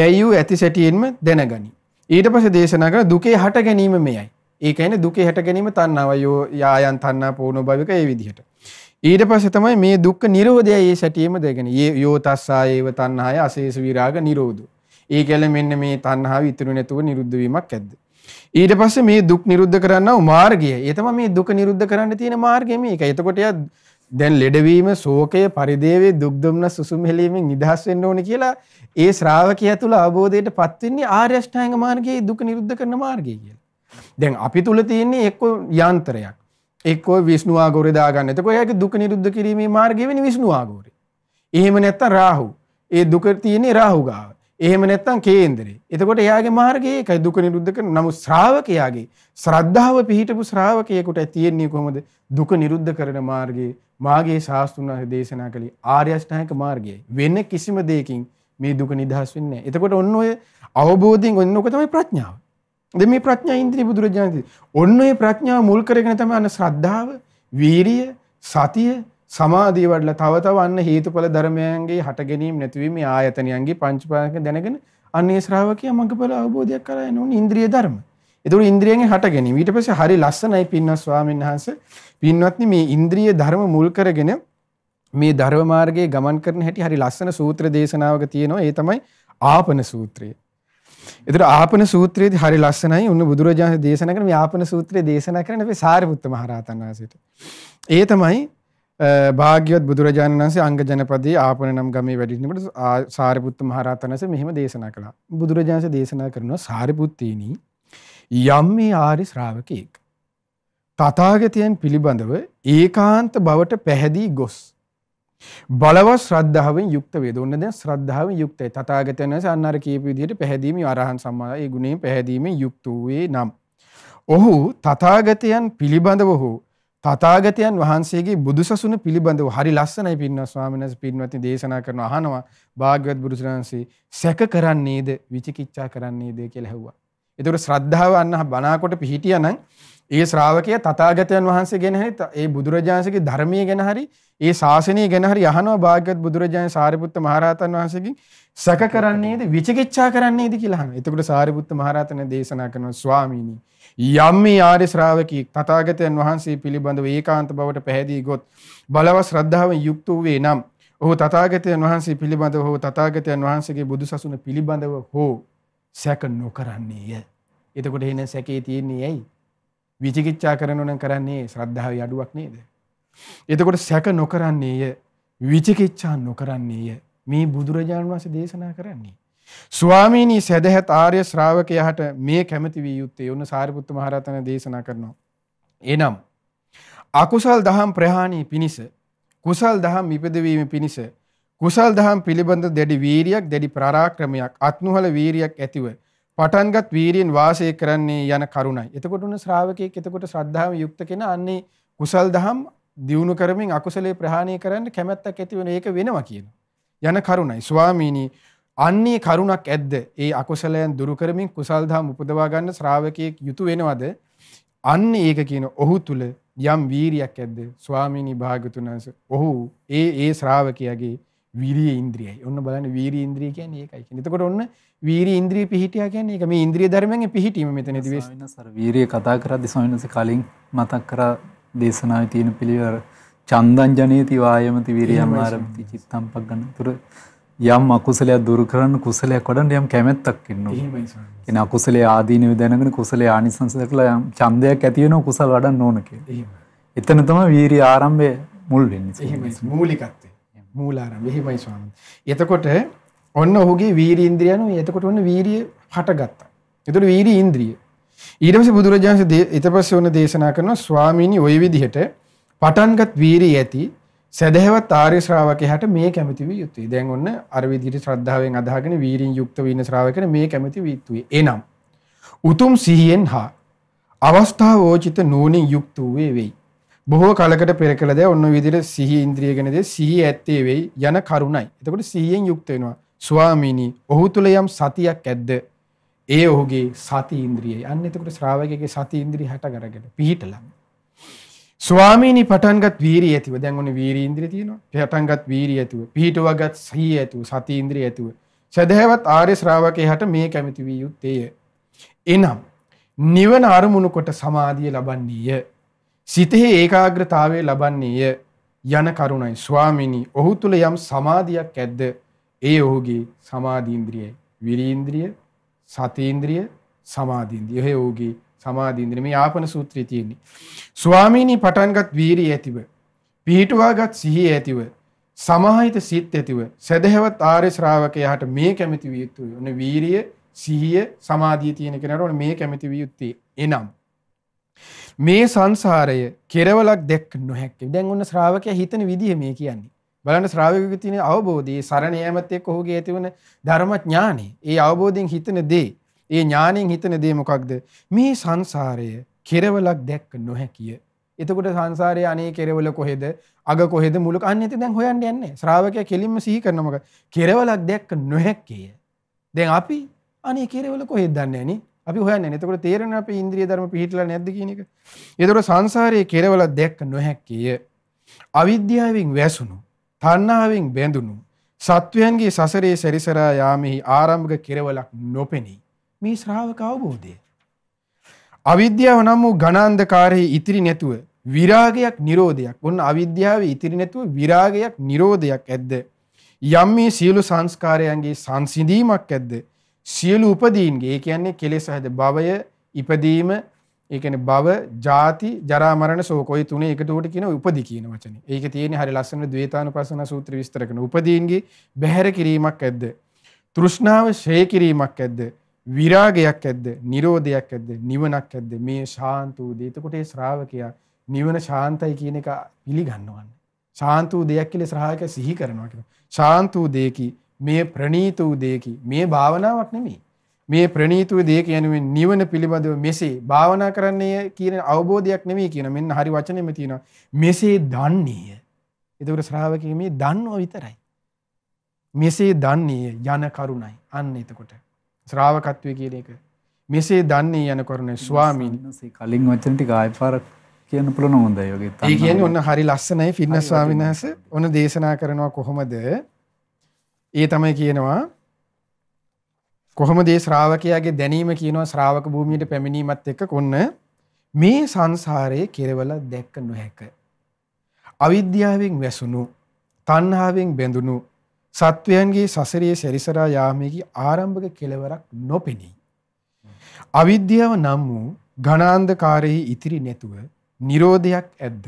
යැයි වූ ඇති සැටියෙන්ම දැනගනි. ඊට පස්සේ දේශනා කරන දුකේ හට ගැනීම මෙයයි. ඒකන දුක හැට ගැනීම තන්නාව යෝ යායන් තන්නා පූුණු භවික ඒ විදිහට. ඊට පස්සේ තමයි මේ දුක්ඛ නිරෝධය ඒ සැටියෙම දෙගෙන. යෝ තස්සා ඒව තණ්හාය අශේෂ විරාග නිරෝධු. ඒ කියන්නේ මෙන්න මේ තණ්හාව ඉතුරු නැතුව නිරුද්ධ වීමක් ඇද්ද. ඊට පස්සේ මේ දුක් නිරුද්ධ කරන්නා වූ මාර්ගය. ඒ තමයි මේ දුක නිරුද්ධ කරන්න තියෙන මාර්ගය මේක. එතකොට එයා දැන් ලෙඩවීම, ශෝකය, පරිදේවේ, දුක් දුම්න සුසුම් හෙලීමෙන් නිදහස් වෙන්න ඕනේ කියලා ඒ ශ්‍රාවකයා තුල අවබෝධයටපත් වෙන්නේ ආර්ය අෂ්ටාංග මාර්ගයේ දුක නිරුද්ධ කරන මාර්ගය කියලා. දැන් අපි තුල තියෙන්නේ එක්ක යන්ත්‍රයක්. එක්ක විෂ්ණු ආගෝරේ දාගන්න. එතකොට ඒක දුක නිරුද්ධ කිරීමේ මාර්ගය වෙන්නේ විෂ්ණු ආගෝරේ. එහෙම නැත්නම් රාහු. ඒ දුක තියෙන්නේ රාහු ගාව. එහෙම නැත්නම් කේන්දරේ. එතකොට එයාගේ මාර්ගය ඒකයි දුක නිරුද්ධ කරන. නමුත් ශ්‍රාවකයාගේ ශ්‍රද්ධාව පිහිටපු ශ්‍රාවකයෙකුට තියෙන්නේ කොහොමද? දුක නිරුද්ධ කරන මාර්ගයේ මාගේ ශාස්ත්‍රුණ දේශනා කළේ ආර්ය අෂ්ටාංගික මාර්ගයයි. වෙන කිසිම දෙයකින් මේ දුක නිදහස් වෙන්නේ නැහැ. එතකොට ඔන්න ඔය අවබෝධයෙන් ඔන්න ඔක තමයි ප්‍රඥාව. ද මේ ප්‍රඥා ඉන්ද්‍රී බුදුරජාණන් ඔන්න ඔය ප්‍රඥාව මුල් කරගෙන තමයි අන්න ශ්‍රද්ධාව, වීරිය, සතිය, සමාධිය වඩලා තව තව අන්න හේතුඵල ධර්මයන්ගේ හට ගැනීම නැතිවීම ආයතනයන්ගේ පංචපාදක දැනගෙන අන්නේ ශ්‍රාවකයා මඟපල අවබෝධයක් කරා යනෝනි ඉන්ද්‍රිය ධර්ම. ඒතකොට ඉන්ද්‍රියන්ගේ හට ගැනීම. ඊට පස්සේ හරි ලස්සනයි පින්වත් ස්වාමීන් වහන්සේ. පින්වත්නි මේ ඉන්ද්‍රිය ධර්ම මුල් කරගෙන මේ ධර්ම මාර්ගයේ ගමන් කරන හැටි හරි ලස්සන සූත්‍ර දේශනාවක තියෙනවා. ඒ තමයි ආපන සූත්‍රය. ඒතර ආපන සූත්‍රයේදී හරි ලස්සනයි. උන්න බුදුරජාණන් දේශනා කරන මේ ආපන සූත්‍රය දේශනා කරන අපේ සාරිපුත්ත මහරහතන් වහන්සේට. ඒ තමයි භාග්‍යවත් බුදුරජාණන් වහන්සේ අංග ජනපදයේ ආපන නම් ගමේ වැඩිනකොට සාරිපුත්ත මහරහතන් වහන්සේ මෙහිම දේශනා කළා. බුදුරජාණන් වහන්සේ දේශනා කරනවා සාරිපුත්තේනි යම් මේ ආරි ශ්‍රාවකෙක් තථාගතයන් පිළිබඳව ඒකාන්ත බවට පැහැදී ගොස් බලවත් ශ්‍රද්ධාවෙන් යුක්ත වේද. ඔන්න දැන් ශ්‍රද්ධාවෙන් යුක්තයි. තථාගතයන් වහන්සේ අන්න අර කියපු විදිහට පැහැදීමේ අරහන් සම්මා ඒ ගුණයෙන් පැහැදීමේ යුක්ත වූයේ නම් ඔහු තථාගතයන් පිළිබඳව හෝ තථාගතයන් වහන්සේගේ බුදුසසුන පිළිබඳව හරි ලස්සනයි පින්වත් ස්වාමීන් වහන්සේ පින්වත්නි දේශනා කරන අහනවා භාග්‍යවත් බුදුසසුනන්සේ සැක කරන්නේද විචිකිච්ඡා කරන්නේද කියලා ඇහුවා. ඒතකොට ශ්‍රද්ධාව අන්න බණාකොට පිහිටියානම් ඒ ශ්‍රාවකය තතාගතයන් වහන්සේ ගෙන හරි ඒ බුදුරජාන්සගේ ධර්මය ගෙන හරි ඒ ශාසනය ගෙන හරි යහනවා භාග්‍යත් බුදුරජාණන් සාරිපුත්ත මහරහතන් වහන්සේගෙන් සැක කරන්නේද විචිකිච්ඡා කරන්නේද කියලා අහනවා. එතකොට සාරිපුත්ත මහරහතන් දේශනා කරනවා ස්වාමීනි යම් මේ ආර්ය ශ්‍රාවකී තථාගතයන් වහන්සේ පිළිබඳව ඒකාන්ත බවට පැහැදී ගොත් බලව ශ්‍රද්ධාවෙන් යුක්ත වූවේ නම් ඔහු තථාගතයන් වහන්සේ පිළිබඳව හෝ තථාගතයන් වහන්සේගේ බුදුසසුන පිළිබඳව හෝ සැක නොකරන්නේය. එතකොට එන සැකේ තියෙන්නේ ඇයි? විචිකිච්ඡා කරනවනම් කරන්නේ ශ්‍රද්ධාව අඩුවක් නේද. එතකොට සැක නොකරන්නේය විචිකිච්ඡා නොකරන්නේය මේ බුදුරජාණන් වහන්සේ දේශනා කරන්නේ. ස්වාමීනී සැදැහැත් ආර්ය ශ්‍රාවකයාට මේ කැමති වී යුත්තේ ඔන්න සාරිපුත්ත මහරහතන දේශනා කරනවා. එනම් අකුසල් දහම් ප්‍රහාණී පිණිස කුසල් දහම් ඉපදවීම පිණිස කුසල් දහම් පිළිබඳ දැඩි වීරියක් දැඩි ප්‍රාරාක්‍රමයක් අත්නුහල වීරියක් ඇතිව පටන්ගත් වීරියෙන් වාසය කරන්නේ යන කරුණයි. එතකොට උන ශ්‍රාවකයෙක් එතකොට ශ්‍රද්ධාව යුක්ත කෙනා අන්නේ කුසල් දහම් දියුණු කරමින් අකුසලේ ප්‍රහාණය කරන්න කැමැත්තක් ඇති වෙන ඒක වෙනවා කියනවා. යන කරුණයි ස්වාමීනි අන්නේ කරුණක් ඇද්ද ඒ අකුසලයන් දුරු කරමින් කුසල් දහම් උපදවා ගන්න ශ්‍රාවකයෙක් යුතු වෙනවද අන්න ඒක කියන ඔහු තුල යම් වීරියක් ඇද්ද ස්වාමීනි භාගතුන් වහන්සේ ඔහු ඒ ඒ ශ්‍රාවකයාගේ වීරිය ඉන්ද්‍රියයි ඔන්න බලන්න වීරිය ඉන්ද්‍රිය කියන්නේ ඒකයි කියන්නේ එතකොට ඔන්න වීරි ඉන්ද්‍රී පිහිටිය කියන්නේ එක මේ ඉන්ද්‍රිය ධර්මයෙන් පිහිටීම මෙතනදී වෙස්. සර වීරිය කතා කරද්දී ස්වාමීන් වහන්සේ කලින් මතක් කරා දේශනාවේ තියෙන පිළිවෙල චන්දං ජනේති වායමති වීරියම් ආරම්භති චිත්තම් පග්ගන්න. උතර යම් අකුසලයක් දුරු කරන්න කුසලයක් වඩන්න යම් කැමැත්තක් ඉන්නවා. එහෙමයි ස්වාමීන් වහන්සේ. එන අකුසලයේ ආදීනව දැනගෙන කුසලයේ ආනිසංස දක්ලා යම් ඡන්දයක් ඇති වෙනවා කුසල වඩන්න ඕන කියලා. එහෙමයි. එතන තමයි වීරිය ආරම්භය මුල් වෙන්නේ. එහෙමයි. මූලිකත්වය. මූලාරම්භය. එහෙමයි ස්වාමීන්. එතකොට ඔන්න ඔහුගේ වීරී ඉන්ද්‍රියනු එතකොට ඔන්න වීරිය හටගත්තා. ඒතකොට වීරී ඉන්ද්‍රිය. ඊට පස්සේ බුදුරජාණන්සේ ඊට පස්සේ ඔන්න දේශනා කරනවා ස්වාමීනි ওই විදිහට පටන්ගත් වීරිය ඇති සදහවත් ආර්ය ශ්‍රාවකයාට මේ කැමැති විය යුතුයි. දැන් ඔන්න අර විදිහට ශ්‍රද්ධාවෙන් අදහගෙන වීරියෙන් යුක්ත වෙන ශ්‍රාවකයන මේ කැමැති විය යුතුයි. එනම් උතුම් සිහියෙන් හා අවස්ථාවෝචිත නූණින් යුක්ත වූ වෙයි. බොහෝ කලකට පෙර කළ දේ ඔන්න විදිහට සිහි ඉන්ද්‍රිය ගැන දේ සිහි ඇත්තේ වෙයි යන කරුණයි. එතකොට සිහියෙන් යුක්ත වෙනවා. ස්වාමීනි ඔහු තුළ යම් සතියක් ඇද්ද ඒ ඔහුගේ සති ඉන්ද්‍රියයි අන්න එතකොට ශ්‍රාවකගේ සති ඉන්ද්‍රී හට කරගෙන පිහිටලා ස්වාමීනි පටන්ගත් වීරී ඇතිව දැන් ඔන්න වීරී ඉන්ද්‍රිය තියෙනවා පටන්ගත් වීරී ඇතිව පිහිටුවගත් සී ඇතිව සති ඉන්ද්‍රිය ඇතිව සදහැවත් ආර්ය ශ්‍රාවකයාට මේ කැමති විය යුත්තේය එනම් නිවන අරමුණු කොට සමාධිය ලබන්නේය සිතෙහි ඒකාග්‍රතාවය ලබන්නේය යන කරුණයි ස්වාමිනි ඔහු තුළ යම් සමාධියක් ඇද්ද ඒ ඔහුගේ සමාධීන්ද්‍රියයි විරීන්ද්‍රිය සතීන්ද්‍රිය සමාධීන්ද්‍රිය එහෙ ඔහුගේ සමාධීන්ද්‍රිය මේ ආපන සූත්‍රයේ තියෙන්නේ ස්වාමීනි පටන්ගත් වීරිය ඇතිව පිහිටුවාගත් සිහිය ඇතිව සමාහිත සිත් ඇතිව සදහැවත් ආර්ය ශ්‍රාවකයාට මේ කැමැති විය යුතුයි ඔන්න වීරිය සිහිය සමාධිය තියෙන කෙනාට ඔන්න මේ කැමැති විය යුත්තේ එනම් මේ සංසාරය කෙරවලක් දැක් නොහැක්කේ දැන් ඔන්න ශ්‍රාවකයා හිතන විදිහ මේ කියන්නේ බලන්න ශ්‍රාවකක තියෙන අවබෝධයේ සරණ යෑමත් එක්ක ඔහුගේ ඇතිවන ධර්ම ඥානෙ. ඒ අවබෝධයෙන් හිතන දේ, ඒ ඥාණයෙන් හිතන දේ මොකක්ද? මේ සංසාරය කෙරවලක් දැක්ක නොහැකිය. එතකොට සංසාරයේ අනේ කෙරවල කොහෙද? අග කොහෙද? මුලක අන්නේත දැන් හොයන්න යන්නේ. ශ්‍රාවකයා කෙලින්ම සිහි කරන මොකක්? කෙරවලක් දැක්ක නොහැකිය. දැන් අපි අනේ කෙරවල කොහෙද දන්නේ නැනේ? අපි හොයන්නේ. එතකොට තේරෙන අපි ඉන්ද්‍රිය ධර්ම පිළිහිටලා නැද්ද කියන එක. එතකොට සංසාරයේ කෙරවලක් දැක්ක නොහැකිය. අවිද්‍යාවෙන් වැසුණු තණ්හාවෙන් බැඳුණු සත්වයන්ගේ සසරේ සැරිසරා යාමෙහි ආරම්භක කෙරවලක් නොපෙනී මේ ශ්‍රාවක අවබෝධය. අවිද්‍යාව නම් වූ ඝනාන්ධකාරයේ ඉතිරි නැතුව විරාගයක් නිරෝධයක්. ඔන්න අවිද්‍යාවේ ඉතිරි නැතුව විරාගයක් නිරෝධයක් ඇද්ද? යම් මේ සියලු සංස්කාරයන්ගේ සංසිඳීමක් ඇද්ද? සියලු උපදීන්ගේ ඒ කියන්නේ කෙලෙස් ඇද භවය ඉපදීම ඒ කියන්නේ භව, ජාති, ජරා මරණ ශෝක ඔය තුනේ එකට උඩ කියන උපදි කියන වචනේ. ඒකේ තියෙන හරි ලස්සන ද්වේතානුපස්සන සූත්‍ර විස්තර කරන උපදීන්ගේ බැහැර කිරීමක් ඇද්ද? තෘෂ්ණාව ෂේ කිරීමක් ඇද්ද? විරාගයක් ඇද්ද? නිරෝධයක් ඇද්ද? නිවනක් ඇද්ද? මේ ශාන්ත වූ දේ. එතකොට ඒ ශ්‍රාවකයා නිවන ශාන්තයි කියන එක පිළිගන්නවන්නේ. ශාන්ත වූ දෙයක් කියලා ශ්‍රාවකයා සිහි කරනවා කියලා. ශාන්ත වූ දෙයකි මේ ප්‍රණීත වූ දෙයකි මේ භාවනාවක් නෙමෙයි. මේ ප්‍රණීතුව දේ කියනුවෙන් නිවන පිළිබඳව මෙසේ භාවනා කරන්නේ කියන අවබෝධයක් නෙමෙයි කියන මෙන්න හරි වචනෙම තියෙනවා. මෙසේ දන්නේය. එතකොට ශ්‍රාවකයා මේ දන්නව විතරයි. මෙසේ දන්නේය යන කරුණයි. අන්න එතකොට ශ්‍රාවකත්වයේ කියන එක මෙසේ දන්නේ යන කරුණයි ස්වාමීන් වහන්සේ කලින් වචන ටික ආයපාරක් කියන්න පුළුවන් හොඳයි ඔයගේ තන. ඒ කියන්නේ ඔන්න හරි ලස්සනයි ෆින්නස් ස්වාමීන් වහන්සේ ඔන්න දේශනා කරනවා කොහොමද? ඒ තමයි කියනවා කොහොමද ඒ ශ්‍රාවකයාගේ දැනීම කියනවා ශ්‍රාවක භූමියට පැමිණීමත් එක්ක කොන්න මේ සංසාරයේ කෙරවල දැක්ක නොහැක. අවිද්‍යාවෙන් වැසුණු තණ්හාවෙන් බැඳුණු සත්වයන්ගේ සසරයේ සැරිසරා යාමේකි ආරම්භක කෙලවරක් නොපෙනී. අවිද්‍යාව නම් වූ ඝනාන්ධකාරයේ ඉතිරි නැතුව නිරෝධයක් ඇද්ද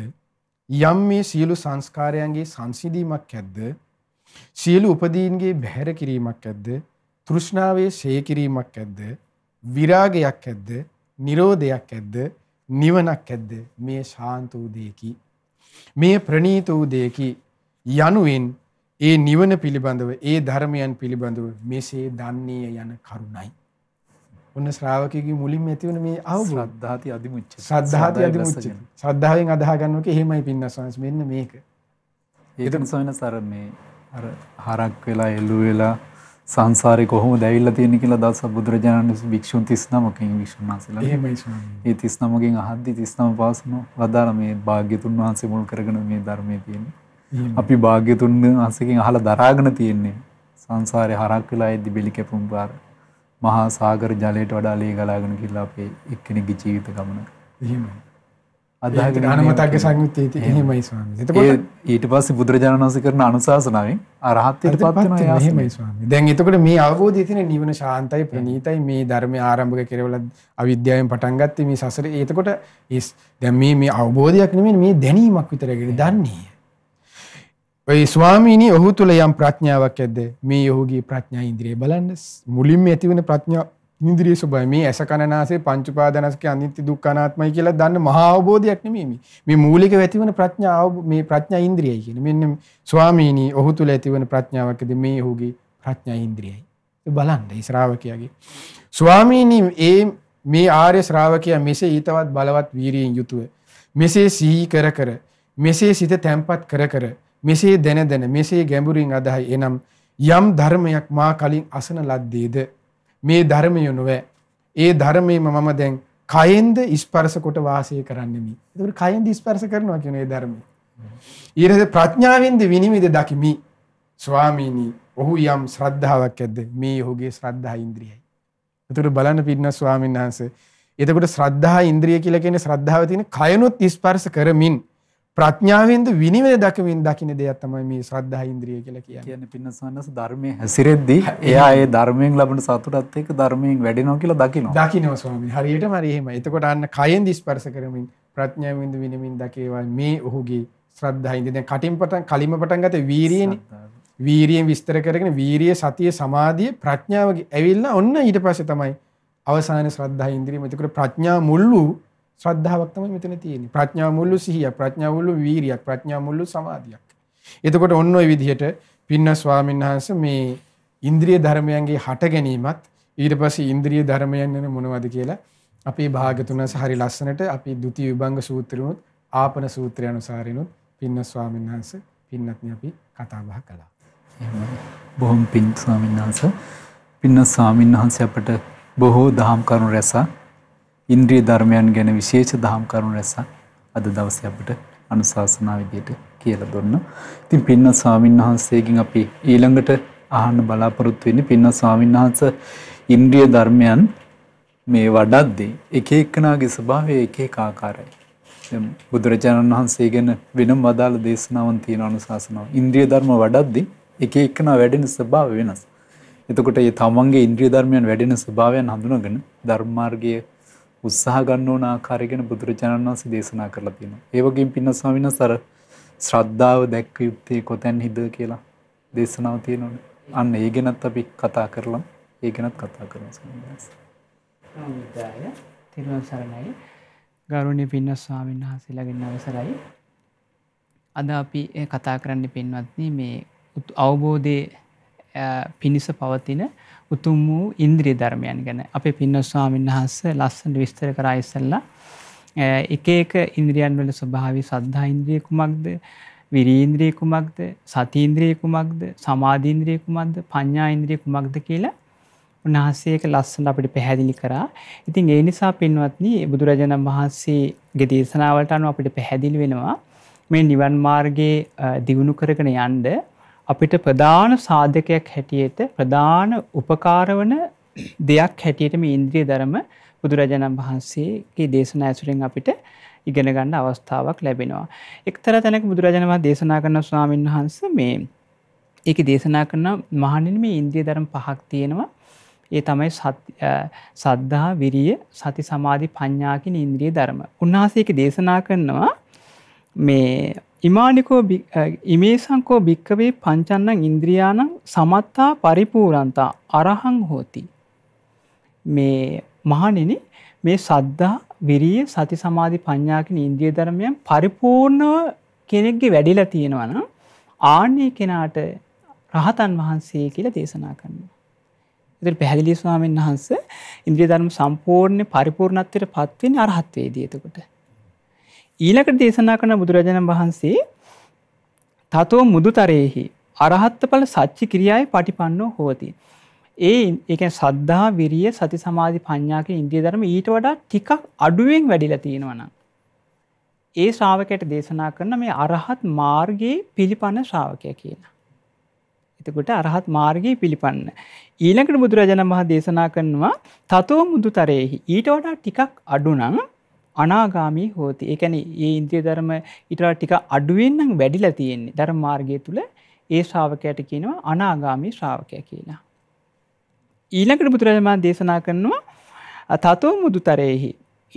යම් මේ සියලු සංස්කාරයන්ගේ සංසිඳීමක් ඇද්ද සියලු උපදීන්ගේ බැහැර කිරීමක් ඇද්ද තෘෂ්ණාවේ ශේකිරීමක් ඇද්ද විරාගයක් ඇද්ද නිරෝධයක් ඇද්ද නිවනක් ඇද්ද මේ ශාන්ත වූදයකි මේ ප්‍රනීත වූදයකි යනුවෙන් ඒ නිවන පිළිබඳව ඒ ධර්මයන් පිළිබඳව මෙසේ දන්නේ යන කරුණයි ඔන්න ශ්‍රාවකයගේ මුලින් ඇතිවන මේ අවබෝධ ශ්‍රද්ධාති අධිමුච්ච ශ්‍රද්ධාති අධිමුච්ච ශ්‍රද්ධාවෙන් අදහ ගන්නවක එහෙමයි පින්නස් වහන්ස මෙන්න මේක ඒකන සවනස් අර මේ අර හරක් වෙලා එළු වෙලා සංසාරේ කොහොමද ඇවිල්ලා තියෙන්නේ කියලා දවස බුදුරජාණන් වහන්සේ භික්ෂුන් 39කින් භික්ෂුන් වහන්සේලා එහෙමයි ස්වාමීනි. ඒ 39කින් අහද්දි 39 පාසම වදාළ මේ භාග්‍යතුන් වහන්සේ මුල් කරගෙන මේ ධර්මයේ තියෙන්නේ. අපි භාග්‍යතුන් වහන්සේකින් අහලා දරාගෙන තියෙන්නේ සංසාරේ හරක් වෙලා ඉද්දි බෙලි කැපුම් පාර මහා සාගර ජලයට වඩා ලේ ගලාගෙන ගිහිල්ලා අපේ එක්කෙනෙක්ගේ ජීවිත ගමන. එහෙමයි. අදාග අනමතක්ග සංයුත්තය එහෙමයි ස්වාමී එතකොට ඊට පස්සේ බුදුරජාණන් වහන්සේ කරන අනුශාසනාවෙන් අරහත්ත්වයට පත් වෙනවා එහෙමයි ස්වාමී දැන් එතකොට මේ අවබෝධය තියෙන නිවන ශාන්තයි ප්‍රණීතයි මේ ධර්මය ආරම්භක කෙරවල අවිද්‍යාවෙන් පටන් ගත්තේ මේ සසරේ එතකොට දැන් මේ මේ අවබෝධයක් නෙමෙයි මේ දැනීමක් විතරයි දන්නේ ඔයි ස්වාමීනි ඔහු තුල යම් ප්‍රඥාවක් ඇද්ද මේ ඔහුගේ ප්‍රඥා ඉන්ද්‍රිය බලන්න මුලින්ම ඇතිවන ප්‍රඥාව ඉන්ද්‍රිය ස්වභාවය මේ ඇස කනනාසේ පංච උපාදානස්කේ අනිත්‍ය දුක්ඛ අනාත්මයි කියලා දන්න මහා අවබෝධයක් නෙමෙයි මේ. මේ මූලික ඇතිවන ප්‍රඥාව මේ ප්‍රඥා ඉන්ද්‍රියයි කියන්නේ. මෙන්න ස්වාමීනි ඔහු තුල ඇතිවන ප්‍රඥාවකද මේ ඔහුගේ ප්‍රඥා ඉන්ද්‍රියයි. බලන්න ශ්‍රාවකයාගේ. ස්වාමීනි ඒ මේ ආර්ය ශ්‍රාවකයා මෙසේ ඊතවත් බලවත් වීරියෙන් යුතුව මෙසේ සිහි කර කර මෙසේ සිත තැම්පත් කර කර මෙසේ දැන දැන මෙසේ ගැඹුරින් අදහයි එනම් යම් ධර්මයක් මා කලින් අසන ලද්දේද මේ ධර්මය නොවේ. ඒ ධර්මයම මම දැන් කයෙන්ද ස්පර්ශ කොට වාසය කරන්නෙමි. ඒකට කයෙන්ද ස්පර්ශ කරනවා කියන ඒ ධර්මය. ඊට ප්‍රඥාවෙන්ද විනිවිද දකිමි. ස්වාමීනි, ඔහු යම් ශ්‍රද්ධාවක් ඇද්ද මේ ඔහුගේ ශ්‍රද්ධා ඉන්ද්‍රියයි. ඒකට බලන්න පින්න ස්වාමීන් වහන්සේ. එතකොට ශ්‍රද්ධා ඉන්ද්‍රිය කියලා කියන්නේ ශ්‍රද්ධාව තියෙන කයනොත් ස්පර්ශ කරමින් ප්‍රඥාවෙන්ද විනිවිද දකමින් දකින්න දෙයක් තමයි මේ ශ්‍රද්ධා ඉන්ද්‍රිය කියලා කියන්නේ. කියන්නේ පින්නසන්නස ධර්මයේ හැසිරෙද්දී එයා ඒ ධර්මයෙන් ලබන සතුටත් එක්ක ධර්මයෙන් වැඩෙනවා කියලා දකිනවා. දකිනවා ස්වාමීන් හරියටම හරි එහෙමයි. එතකොට අන්න කයෙන් ස්පර්ශ කරමින් ප්‍රඥාවෙන්ද විනිවිද දකේවා මේ ඔහුගේ ශ්‍රද්ධා ඉන්ද්‍රිය. දැන් කටින් පටන් කලින්ම පටන් ගත වීරියනේ. වීරියෙන් විස්තර කරගෙන වීරිය සතිය සමාධිය ප්‍රඥාව ඇවිල්ලා ඔන්න ඊට පස්සේ තමයි අවසාන ශ්‍රද්ධා ඉන්ද්‍රිය. එතකොට ප්‍රඥා මුල්ලු ශ්‍රද්ධාවක් තමයි මෙතන තියෙන්නේ. ප්‍රඥාව මුල්ලු සිහිය, ප්‍රඥාව මුල්ලු වීරියක්, ප්‍රඥාව මුල්ලු සමාධියක්. එතකොට ඔන්න ඔය විදිහට පින්න ස්වාමීන් වහන්සේ මේ ඉන්ද්‍රිය ධර්මයන්ගේ හට ගැනීමත් ඊට පස්සේ ඉන්ද්‍රිය ධර්මයන් යන මොනවද කියලා අපේ භාගතුනස හරි ලස්සනට අපි ဒ ුති විභංග සූත්‍රෙනුත් ආපන සූත්‍රය අනුසාරිනුත් පින්න ස්වාමීන් වහන්සේ පින්නත්නි අපි කතා බහ කළා. බොහොම පින් ස්වාමීන් වහන්සේ පින්න ස්වාමීන් වහන්සේ අපට බොහෝ දහම් කරුණු රැසක් ඉන්ද්‍රිය ධර්මයන් ගැන විශේෂ දහම් කරුණු රැසක් අද දවසේ අපිට අනුශාසනා විදියට කියලා දුන්නා. ඉතින් පින්න ස්වාමින්වහන්සේගෙන් අපි ඊළඟට අහන්න බලාපොරොත්තු වෙන්නේ පින්න ස්වාමින්වහන්සේ ඉන්ද්‍රිය ධර්මයන් මේ වඩද්දී එක එකනාගේ ස්වභාවය එක එක ආකාරයි. බුදුරජාණන් වහන්සේ ගැන වෙනම වදාළ දේශනාවන් තියෙන අනුශාසනාව. ඉන්ද්‍රිය ධර්ම වඩද්දී එක එකන වැඩෙන ස්වභාව වෙනස්. එතකොට ඒ තමන්ගේ ඉන්ද්‍රිය ධර්මයන් වැඩෙන ස්වභාවයන් හඳුනගෙන ධර්මාර්ගයේ උත්සාහ ගන්න ඕන ආකාරය ගැන බුදුරජාණන් වහන්සේ දේශනා කරලා තියෙනවා. ඒ වගේම පින්න ස්වාමීන් වහන්සේ ශ්‍රද්ධාව දැක්විය යුත්තේ කොතැන්හිද කියලා දේශනාව තියෙනවනේ. අන්න ඒ ගැනත් අපි කතා කරලා ඒ ගැනත් කතා කරමු ස්වාමීන් වහන්සේ. නමෝදාය තිරුවන් සරණයි. ගෞරවනීය පින්න ස්වාමීන් වහන්සේලාගෙන් අවසරයි. අද අපි කතා කරන්න පින්වත්නි මේ අවබෝධයේ පිනිස පවතින උතුම් වූ ඉන්ද්‍රී ධර්මයන් ගැන අපේ පින්නස්වාමීන් වහන්ස ලස්සට විස්තර කරා ඉස්සල්ලා එක එක ඉන්ද්‍රියන් වල ස්වභාවය සද්ධා ඉන්ද්‍රිය කුමක්ද විරීන්ද්‍රිය කුමක්ද සතීන්ද්‍රිය කුමක්ද සමාධීන්ද්‍රිය කුමක්ද පඤ්ඤා ඉන්ද්‍රිය කුමක්ද කියලා උන්වහන්සේ ඒක ලස්සනට අපිට පැහැදිලි කරා. ඉතින් ඒ නිසා පින්වත්නි බුදුරජාණන් වහන්සේගේ දේශනාවලට අනුව අපිට පැහැදිලි වෙනවා මේ නිවන් මාර්ගයේ දියුණු කරගෙන යන්න අපිට ප්‍රධාන සාධකයක් හැටියට ප්‍රධාන උපකාරවන දෙයක් හැටියට මේ ඉන්ද්‍රිය ධර්ම බුදුරජාණන් වහන්සේගේ දේශනා ඇසුරෙන් අපිට ඉගෙන ගන්න අවස්ථාවක් ලැබෙනවා. එක්තර තැනක බුදුරජාණන් වහන්සේ දේශනා කරන ස්වාමීන් වහන්සේ මේ ඒක දේශනා කරන මහණෙනි මේ ඉන්ද්‍රිය ධර්ම පහක් තියෙනවා. ඒ තමයි සද්ධා විරිය සති සමාධි ප්‍රඥා කියන ඉන්ද්‍රිය ධර්ම. උන්වහන්සේ ඒක දේශනා කරනවා මේ ඉමානිකෝ ඉමේසංකෝ භික්කවේ පංචන්නන් ඉන්ද්‍රියානං සමත්තා පරිපූරන්තා අරහං හෝති. මේ මහනෙන මේ සද්ධා විරිය සති සමාධි පඤ්ඥාකින ඉන්ද්‍රිය ධර්මයන් පරිපූර්ණව කෙනෙක්ගේ වැඩිලා තියෙනවන ආන්නේ කෙනාට රහතන් වහන්සේ කියලා දේශනා කරන්න. ඉදිරි පැහැදිලි ස්වාමෙන් වහන්ස ඉන්ද්‍රිය ධර්ම සම්පූර්ණය පරිපූර්ණත්වයට පත්වෙන අරහත්වේදී එතකොට. ඊළකට දේශනා කරන බුදුරජාණන් වහන්සේ තතෝ මුදු තරයෙහි අරහත්තඵල සච්චි ක්‍රියායි පටිපන්නෝ හෝති. ඒ එක සද්ධා විරිය සති සමාධි පඤ්ඥාක ඉන්දිය ධර්ම ඊට වඩා ටිකක් අඩුවෙන් වැඩිල තියෙනවනම්. ඒ ශ්‍රාවකයට දේශනා කරන මේ අරහත් මාර්ගයේ පිළිපන්න ශ්‍රාවකය කියන. එතකොට අරහත් මාර්ගයේ පිළිපන්න. ඊළකට බුදුරජාණන් වහ දේශනා කරනවා තතෝ මුදු තරයෙහි ඊට වඩා ටිකක් අඩුනං අනාගාමී හෝති. ඒ කියන්නේ මේ ඉන්ද්‍රිය ධර්ම ඊටලා ටික අඩුවෙන් නම් වැඩිලා තියෙන්නේ. ධර්ම මාර්ගය තුල ඒ ශ්‍රාවකයාට කියනවා අනාගාමී ශ්‍රාවකයා කියලා. ඊළඟට බුදුරජාණන් දේශනා කරනවා තතෝ මුදුතරේහි.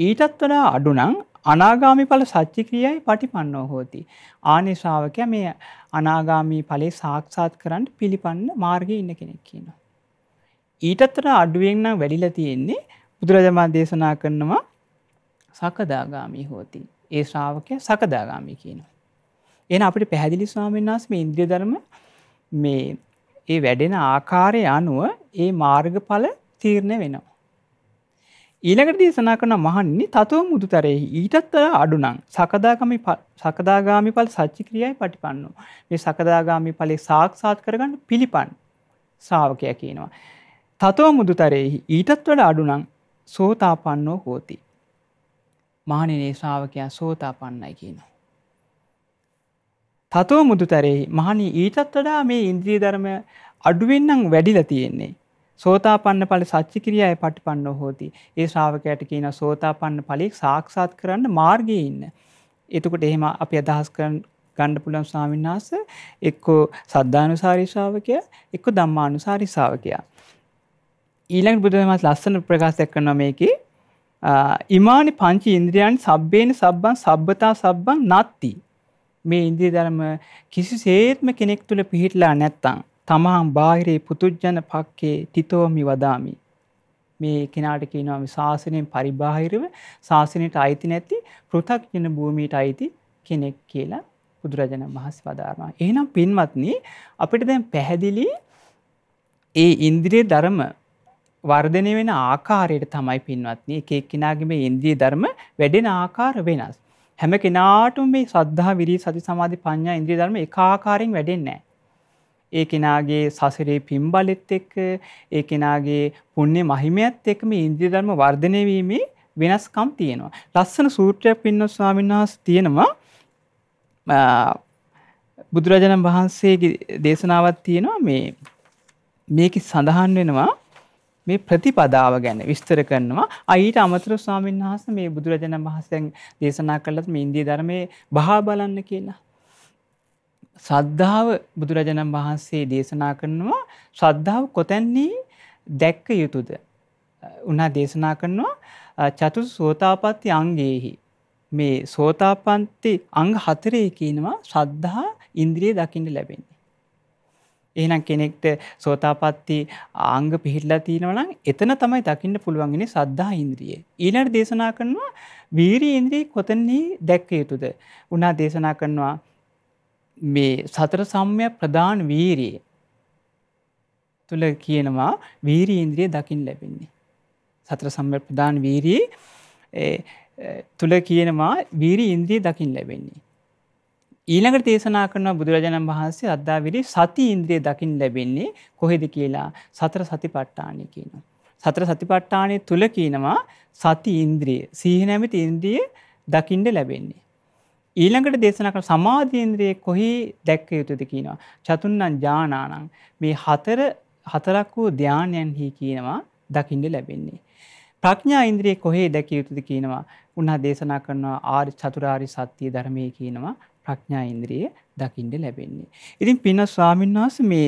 ඊටත් වඩා අඩු නම් අනාගාමි ඵල සත්‍ය ක්‍රියයි පටිපන්නෝ හෝති. ආනේ ශ්‍රාවකයා මේ අනාගාමි ඵලේ සාක්ෂාත් කරන්න පිළිපන්න මාර්ගයේ ඉන්න කෙනෙක් කියනවා. ඊටතර අඩුවෙන් නම් වැඩිලා තියෙන්නේ බුදුරජාණන් දේශනා කරනවා සකදාගාමී හෝති. ඒ ශ්‍රාවකය සකදාගාමි කියනවා. එන අපට පැහැදිලි ස්වාමෙන් වන්ස මේ ඉන්ද්‍රිය ධර්ම මේ ඒ වැඩෙන ආකාරය අනුව ඒ මාර්ගඵල තීරණය වෙනවා. ඊළඟට දේශනා කරන මහන්නේ තතුව මුදු තරෙහි ඊටත්තර අඩුනම් සකදාගමි සකදාගාමි පල සච්චි ක්‍රියයි පටිපන්නු. මේ සකදාගාමි පලේ සාක්සාත් කරගන්න පිළිපන් ශ්‍රාවකය කියනවා. තතුව මුදු තරෙහි ඊටත් වල අඩුනම් සෝතාපන්නෝ හෝති. මහනිනේ ශ්‍රාවකයා සෝතාපන්නයි කියනවා. තතෝ මුදුතරෙහි මහනි ඊටත් වඩා මේ ඉන්ද්‍රී ධර්මය අඩුවෙන්නම් වැඩිල තියෙන්නේ. සෝතාපන්න පල සච්චිකිරියය පටිපන්න හෝති ඒ ශ්‍රාවකයට කියන සෝතාපන්න පලෙක් සාක්ෂාත් කරන්න මාර්ගය ඉන්න. එතකොට එහෙම අපි අදහස් කරන්න ගණ්ඩ පුළන් ස්වාමින්නාස එක්කෝ සද්ධානුසාරිශාවකය එක්ක දම්මානුසාරිසාාවකයා. ඊළඟ බුදුමත් ලස්සන ප්‍රකාශයක් කරනොමයකි ඉමානි පංචි ඉන්ද්‍රියන් සබ්බේන සබ්බන් සබ්බතා සබ්බන් නත්ති. මේ ඉන්ද්‍රිය ධර්ම කිසි සේත්ම කෙනෙක් තුළ පිහිටලා නැත්තං. තමහම් බාහිරේ පුතුජ්ජන පක්කේ තිතෝමි වදාමි. මේ කෙනාට කියනවා ශාසනයෙන් පරිබාහිරව ශාසනයට අයිති නැති පෘථග්ජන භූමියට අයිති කෙනෙක් කියලා බුදුරජාණන් වහන්සේ වදාරනවා. එහෙනම් පින්වත්නි අපිට දැන් පැහැදිලි ඒ ඉන්ද්‍රිය ධර්ම වර්ධනය වෙන ආකාරයට තමයි පින්වත්න්නේ එකෙක් කෙනාගේ මේ ඉන්දී ධර්ම වැඩෙන ආකාර වෙනස්. හැම කෙනාටුම් මේ සද්ධහා විරී සති සමාධි පඤ්ඥා ඉන්ද්‍රී ධර්ම එකආකාරෙන් වැඩෙන්නෑ. ඒ කෙනාගේ සසරේ පිම්බලෙත් එක්ක ඒ කෙනාගේ පුුණ්‍ය මහිමයත් එක්ම ඉන්ද්‍රී ධර්ම වර්ධනයවීමේ වෙනස්කම් තියෙනවා. ලස්සන සූත්‍රයක් පින්න ස්වාමීන් වහස් තියෙනවා බුදුරජාණන් වහන්සේගේ දේශනාවත් තියෙනවා මේ මේක සඳහන් වෙනවා මේ ප්‍රතිපදාව ගැන විස්තර කරනවා. අයිට අමතර ස්වාමීන් වහන්සේ මේ බුදුරජාණන් වහන්සේන් දේශනා කළත් මේ ඉන්දිය ධර්මයේ බහා බලන්න කියලා. සද්ධාව බුදුරජාණන් වහන්සේ දේශනා කරනවා ශ්‍රද්ධාව කොතැන්නේ දැක්ක යුතුද. උනා දේශනා කරනවා චතු සෝතාපත්ති අංගේහි. මේ සෝතාපන්ති අංග හතරේ කියනවා ශ්‍රද්ධා ඉන්ද්‍රිය දකින්න ලැබෙන්නේ. එහෙනම් කෙනෙක්ට සෝතාපත්ති ආංග පිහිල්ලා තියෙනවනම් එතන තමයි දකින්න පුළුවන්ගෙන සද්ධා ඉන්ද්‍රිය. ඊළට දේශනා කරනවා වීරී ඉන්ද්‍රී කොතන්නේ දැක්ක යුතුද. උනා දේශනා කරනවා මේ සතර සම්ය ප්‍රධාන වීරයේ තුළ කියනවා වීරී ඉන්ද්‍රිය දකිින් ලැබෙන්නේ. සතර සම්ය ප්‍රධාන වීරී තුළ කියනවා වීරී ඉන්ද්‍රී දකිින් ලැබෙන්නේ. ඊළඟට දේශනා කරනවා බුදුරජාණන් වහන්සේ අද්දාවිලි සති ඉන්ද්‍රිය දකින් ලැබෙන්නේ කොහෙද කියලා සතර සතිපට්ඨානය කියනවා. සතර සතිපට්ඨානය තුල කියනවා සති ඉන්ද්‍රිය සිහි නැමැති ඉන්ද්‍රිය දකින්න ලැබෙන්නේ. ඊළඟට දේශනා කරන සමාධි ඉන්ද්‍රිය කොහි දැක්ක යුතුද කියනවා. චතුන්නම් ඥානානම් මේ හතර හතරක් වූ ධානයන්හි කියනවා දකින්න ලැබෙන්නේ. ප්‍රඥා ඉන්ද්‍රිය කොහේ දැකිය යුතුද කියනවා. උන්හා දේශනා කරනවා ආර්ය චතුරාර්ය සත්‍ය ධර්මයේ කියනවා ප්‍රඥා ඉන්ද්‍රිය දකින්න ලැබෙන්නේ. ඉතින් පින්න ස්වාමීන් වහන්සේ මේ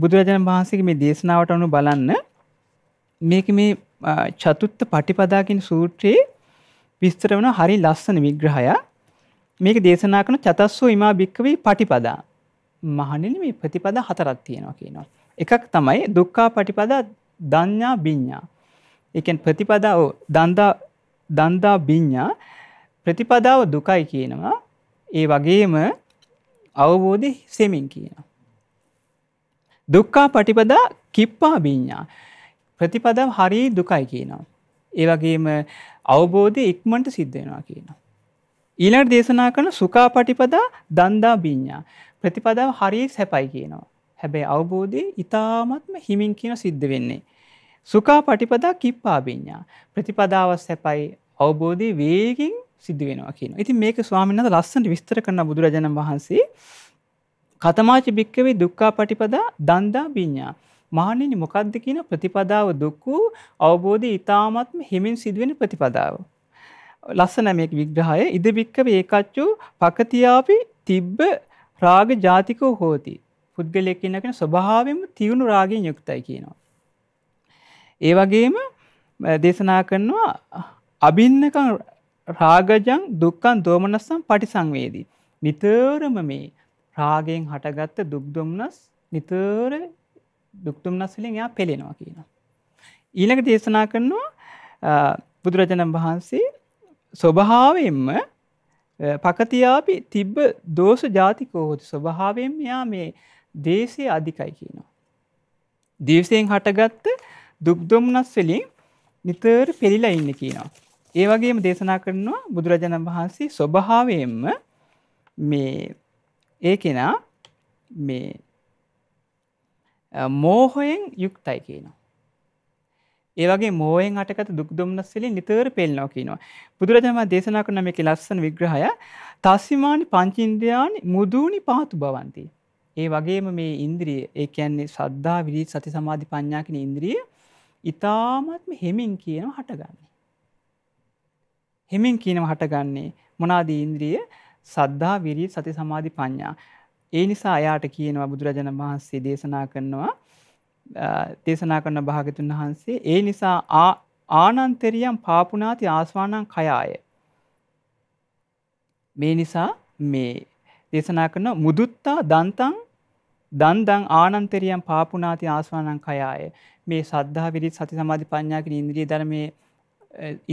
බුදුරජාණන් වහන්සේගේ මේ දේශනාවට අනුව බලන්න මේක මේ චතුත්ත පටිපදා කියන සූත්‍රයේ විස්තර වෙන හරි ලස්සන විග්‍රහයක්. මේක දේශනා කරන චතස්සෝ ඉමා භික්කවේ පටිපදා. මහණෙනි මේ ප්‍රතිපදා හතරක් තියෙනවා කියනවා. එකක් තමයි දුක්ඛා පටිපදා දඤ්ඤා බිඤ්ඤා. ඒ කියන්නේ ප්‍රතිපදා දන්දා දන්දා බිඤ්ඤා ප්‍රතිපදාව දුකයි කියනවා. ඒ වගේම අවබෝධි සෙමින් කියන. දුක්කා පටිපදා කිප්පා බිඤ්ඥා. ප්‍රතිපදම් හරි දුකයි කියනවා. ඒ වගේම අවබෝධය ඉක්මට සිද්ධෙනවා කියනවා. ඊලට දේශනා කරන සුකා පටිපදා දන්දා බිඤ්ඥා. ප්‍රතිපදාව හරි සැපයි කියනවා. හැබැයි අවබෝධය ඉතාමත්ම හිමින් කියන සිද්ධ වෙන්නේ. සුකා පටිපදා කිප්පාබිඤ්ඥා. ප්‍රතිපදාව සැපයි අවබෝධය වේගින් සිද්ධ වෙනවා කියන ඉති මේක ස්වාමින්ද ලස්සට විස්තර කරන්න බුදුරජාණන් වහන්සේ කතමාච භික්කවේ දුක්කා පටිපදා දන්දා බිඤ්ඥා මානනි මොකක්ද කියන ප්‍රතිපදාව දුක්කු අවබෝධය ඉතාමත්ම හිමින් සිදුවෙන ප්‍රතිපදාව. ලස්සන මේක විග්‍රහය ඉද භික්කව ඒකච්චු පකතියාපි තිබ්බ රාග ජාතිකෝ හෝති පුද්ගලයකින්නකෙන ස්වභාවම තිවුණු රාගෙන් යුක්තයි කියනවා. ඒ වගේම දේශනා කරනවා අභින්නකං රාගජං දුක්ඛං දෝමනස්සං පටිසංවේදී. නිතරම මේ රාගයෙන් හටගත්ත දුක් දුම්නස් නිතර දුක් දුම්නස් වලින් එයා පෙළෙනවා කියනවා. ඊළඟ දේශනා කරනවා බුදුරජාණන් වහන්සේ ස්වභාවයෙන්ම පකතියාපි තිබ්බ දෝෂ ජාතිකෝ හොති ස්වභාවයෙන් මෙයා මේ දේශය අධිකයි කියනවා. දේශයෙන් හටගත්ත දුක් දුම්නස් වලින් නිතර පෙළිලා ඉන්න කියනවා. ඒ වගේම දේශනා කරනවා බුදුරජාණන් වහන්සේ ස්වභාවයෙන්ම මේ ඒ කෙනා මේ මෝහයෙන් යුක්තයි කියනවා. ඒවගේ මෝයෙන් අටකත දුක් දුම්නස්වෙලින් නිතර පෙල්නවා කියනවා. බුදුරජම දේශනා කරන මේක ලස්සන විග්‍රහය තස්සිමානි පංචින්ද්‍රයානි මුදුණි පාතු බවන්ති. ඒ වගේම මේ ඉන්ද්‍රිය ඒ කියන්නේ සද්ධා විරී සති සමාධි පඤ්ඥාකින ඉන්ද්‍රිය ඉතාමත්ම හෙමින් කියන හටගන්නේ. හෙමින් කියනව හටගන්නේ මොනාදී ඉන්ද්‍රිය සද්ධා විරී සති සමාධි පඤ්ඤා. ඒ නිසා එයාට කියනවා බුදුරජාණන් වහන්සේ දේශනා කරනවා දේශනා කරන භාගතුන් වහන්සේ ඒ නිසා ආනන්තරියම් පාපුනාති ආස්වානං කයාය. මේ නිසා මේ දේශනා කරන මුදුත්තා දන්තං දන්දං ආනන්තරියම් පාපුනාති ආස්වානං කයාය. මේ සද්ධා විරිත් සති සමාධි පඤ්ඤා කියන ඉන්ද්‍රිය ධර්මයේ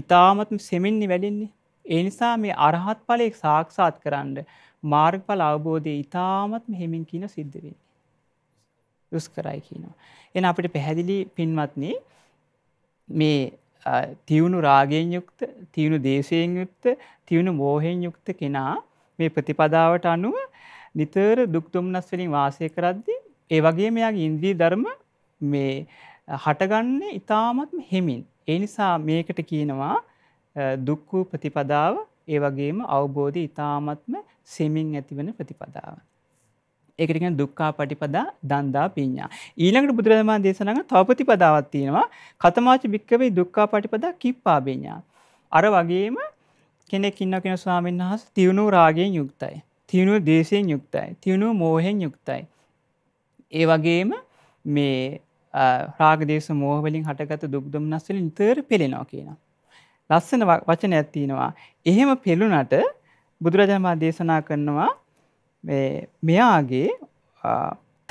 ඉතාමත්ම සෙමෙන්න්නේ වැඩෙන්නේ. ඒ නිසා මේ අරහත් පලෙක් සාක්ෂාත් කරන්න මාර්ගඵල අවබෝධය ඉතාමත්ම හෙමින් කියන සිද්ධ වෙන්නේ. යුස් කරයි කියනවා. එන අපිට පැහැදිලි පින්වත්න මේ තිවුණු රාගෙන් යුක්ත තිවුණු දේශයෙන් යුක්ත තිවුණු මෝහෙන් යුක්ත කෙනා මේ ප්‍රතිපදාවට අනුව නිතර දුක්තුම්නස් වලින් වාසය කරද්දි ඒ වගේ මෙයාගේ ඉන්ද්‍රී ධර්ම මේ හටගන්න ඉතාමත්ම හෙමින් ඒ නිසා මේකට කියනවා දුක්ඛූ ප්‍රතිපදාව ඒ වගේම අවබෝධය ඊ타මත්ම සෙමින් ඇතිවන ප්‍රතිපදාව. ඒකට කියන්නේ දුක්ඛා පටිපදා දන්දා පිඤ්ඤා. ඊළඟට බුදුරජාණන් දේශනා කරන තව ප්‍රතිපදාවක් තියෙනවා. කතමාච භික්කවේ දුක්ඛා පටිපදා කිප්පා බිඤ්ඤා. අර වගේම කෙනෙක් ඉන්නවා කියන ස්වාමීන් වහන්සේ තියුණු රාගයෙන් යුක්තයි. තියුණු දේශයෙන් යුක්තයි. තියුණු මෝහයෙන් යුක්තයි. ඒ වගේම මේ රාගදේශ මෝහවලින් හටගත දුක්දුම් නස්සල නිතර පෙළෙනවා කියනවා. ලස්සන වචන ඇත්තිනවා. එහෙම පෙළුනට බුදුරජාණන් දේශනා කරනවා මෙයාගේ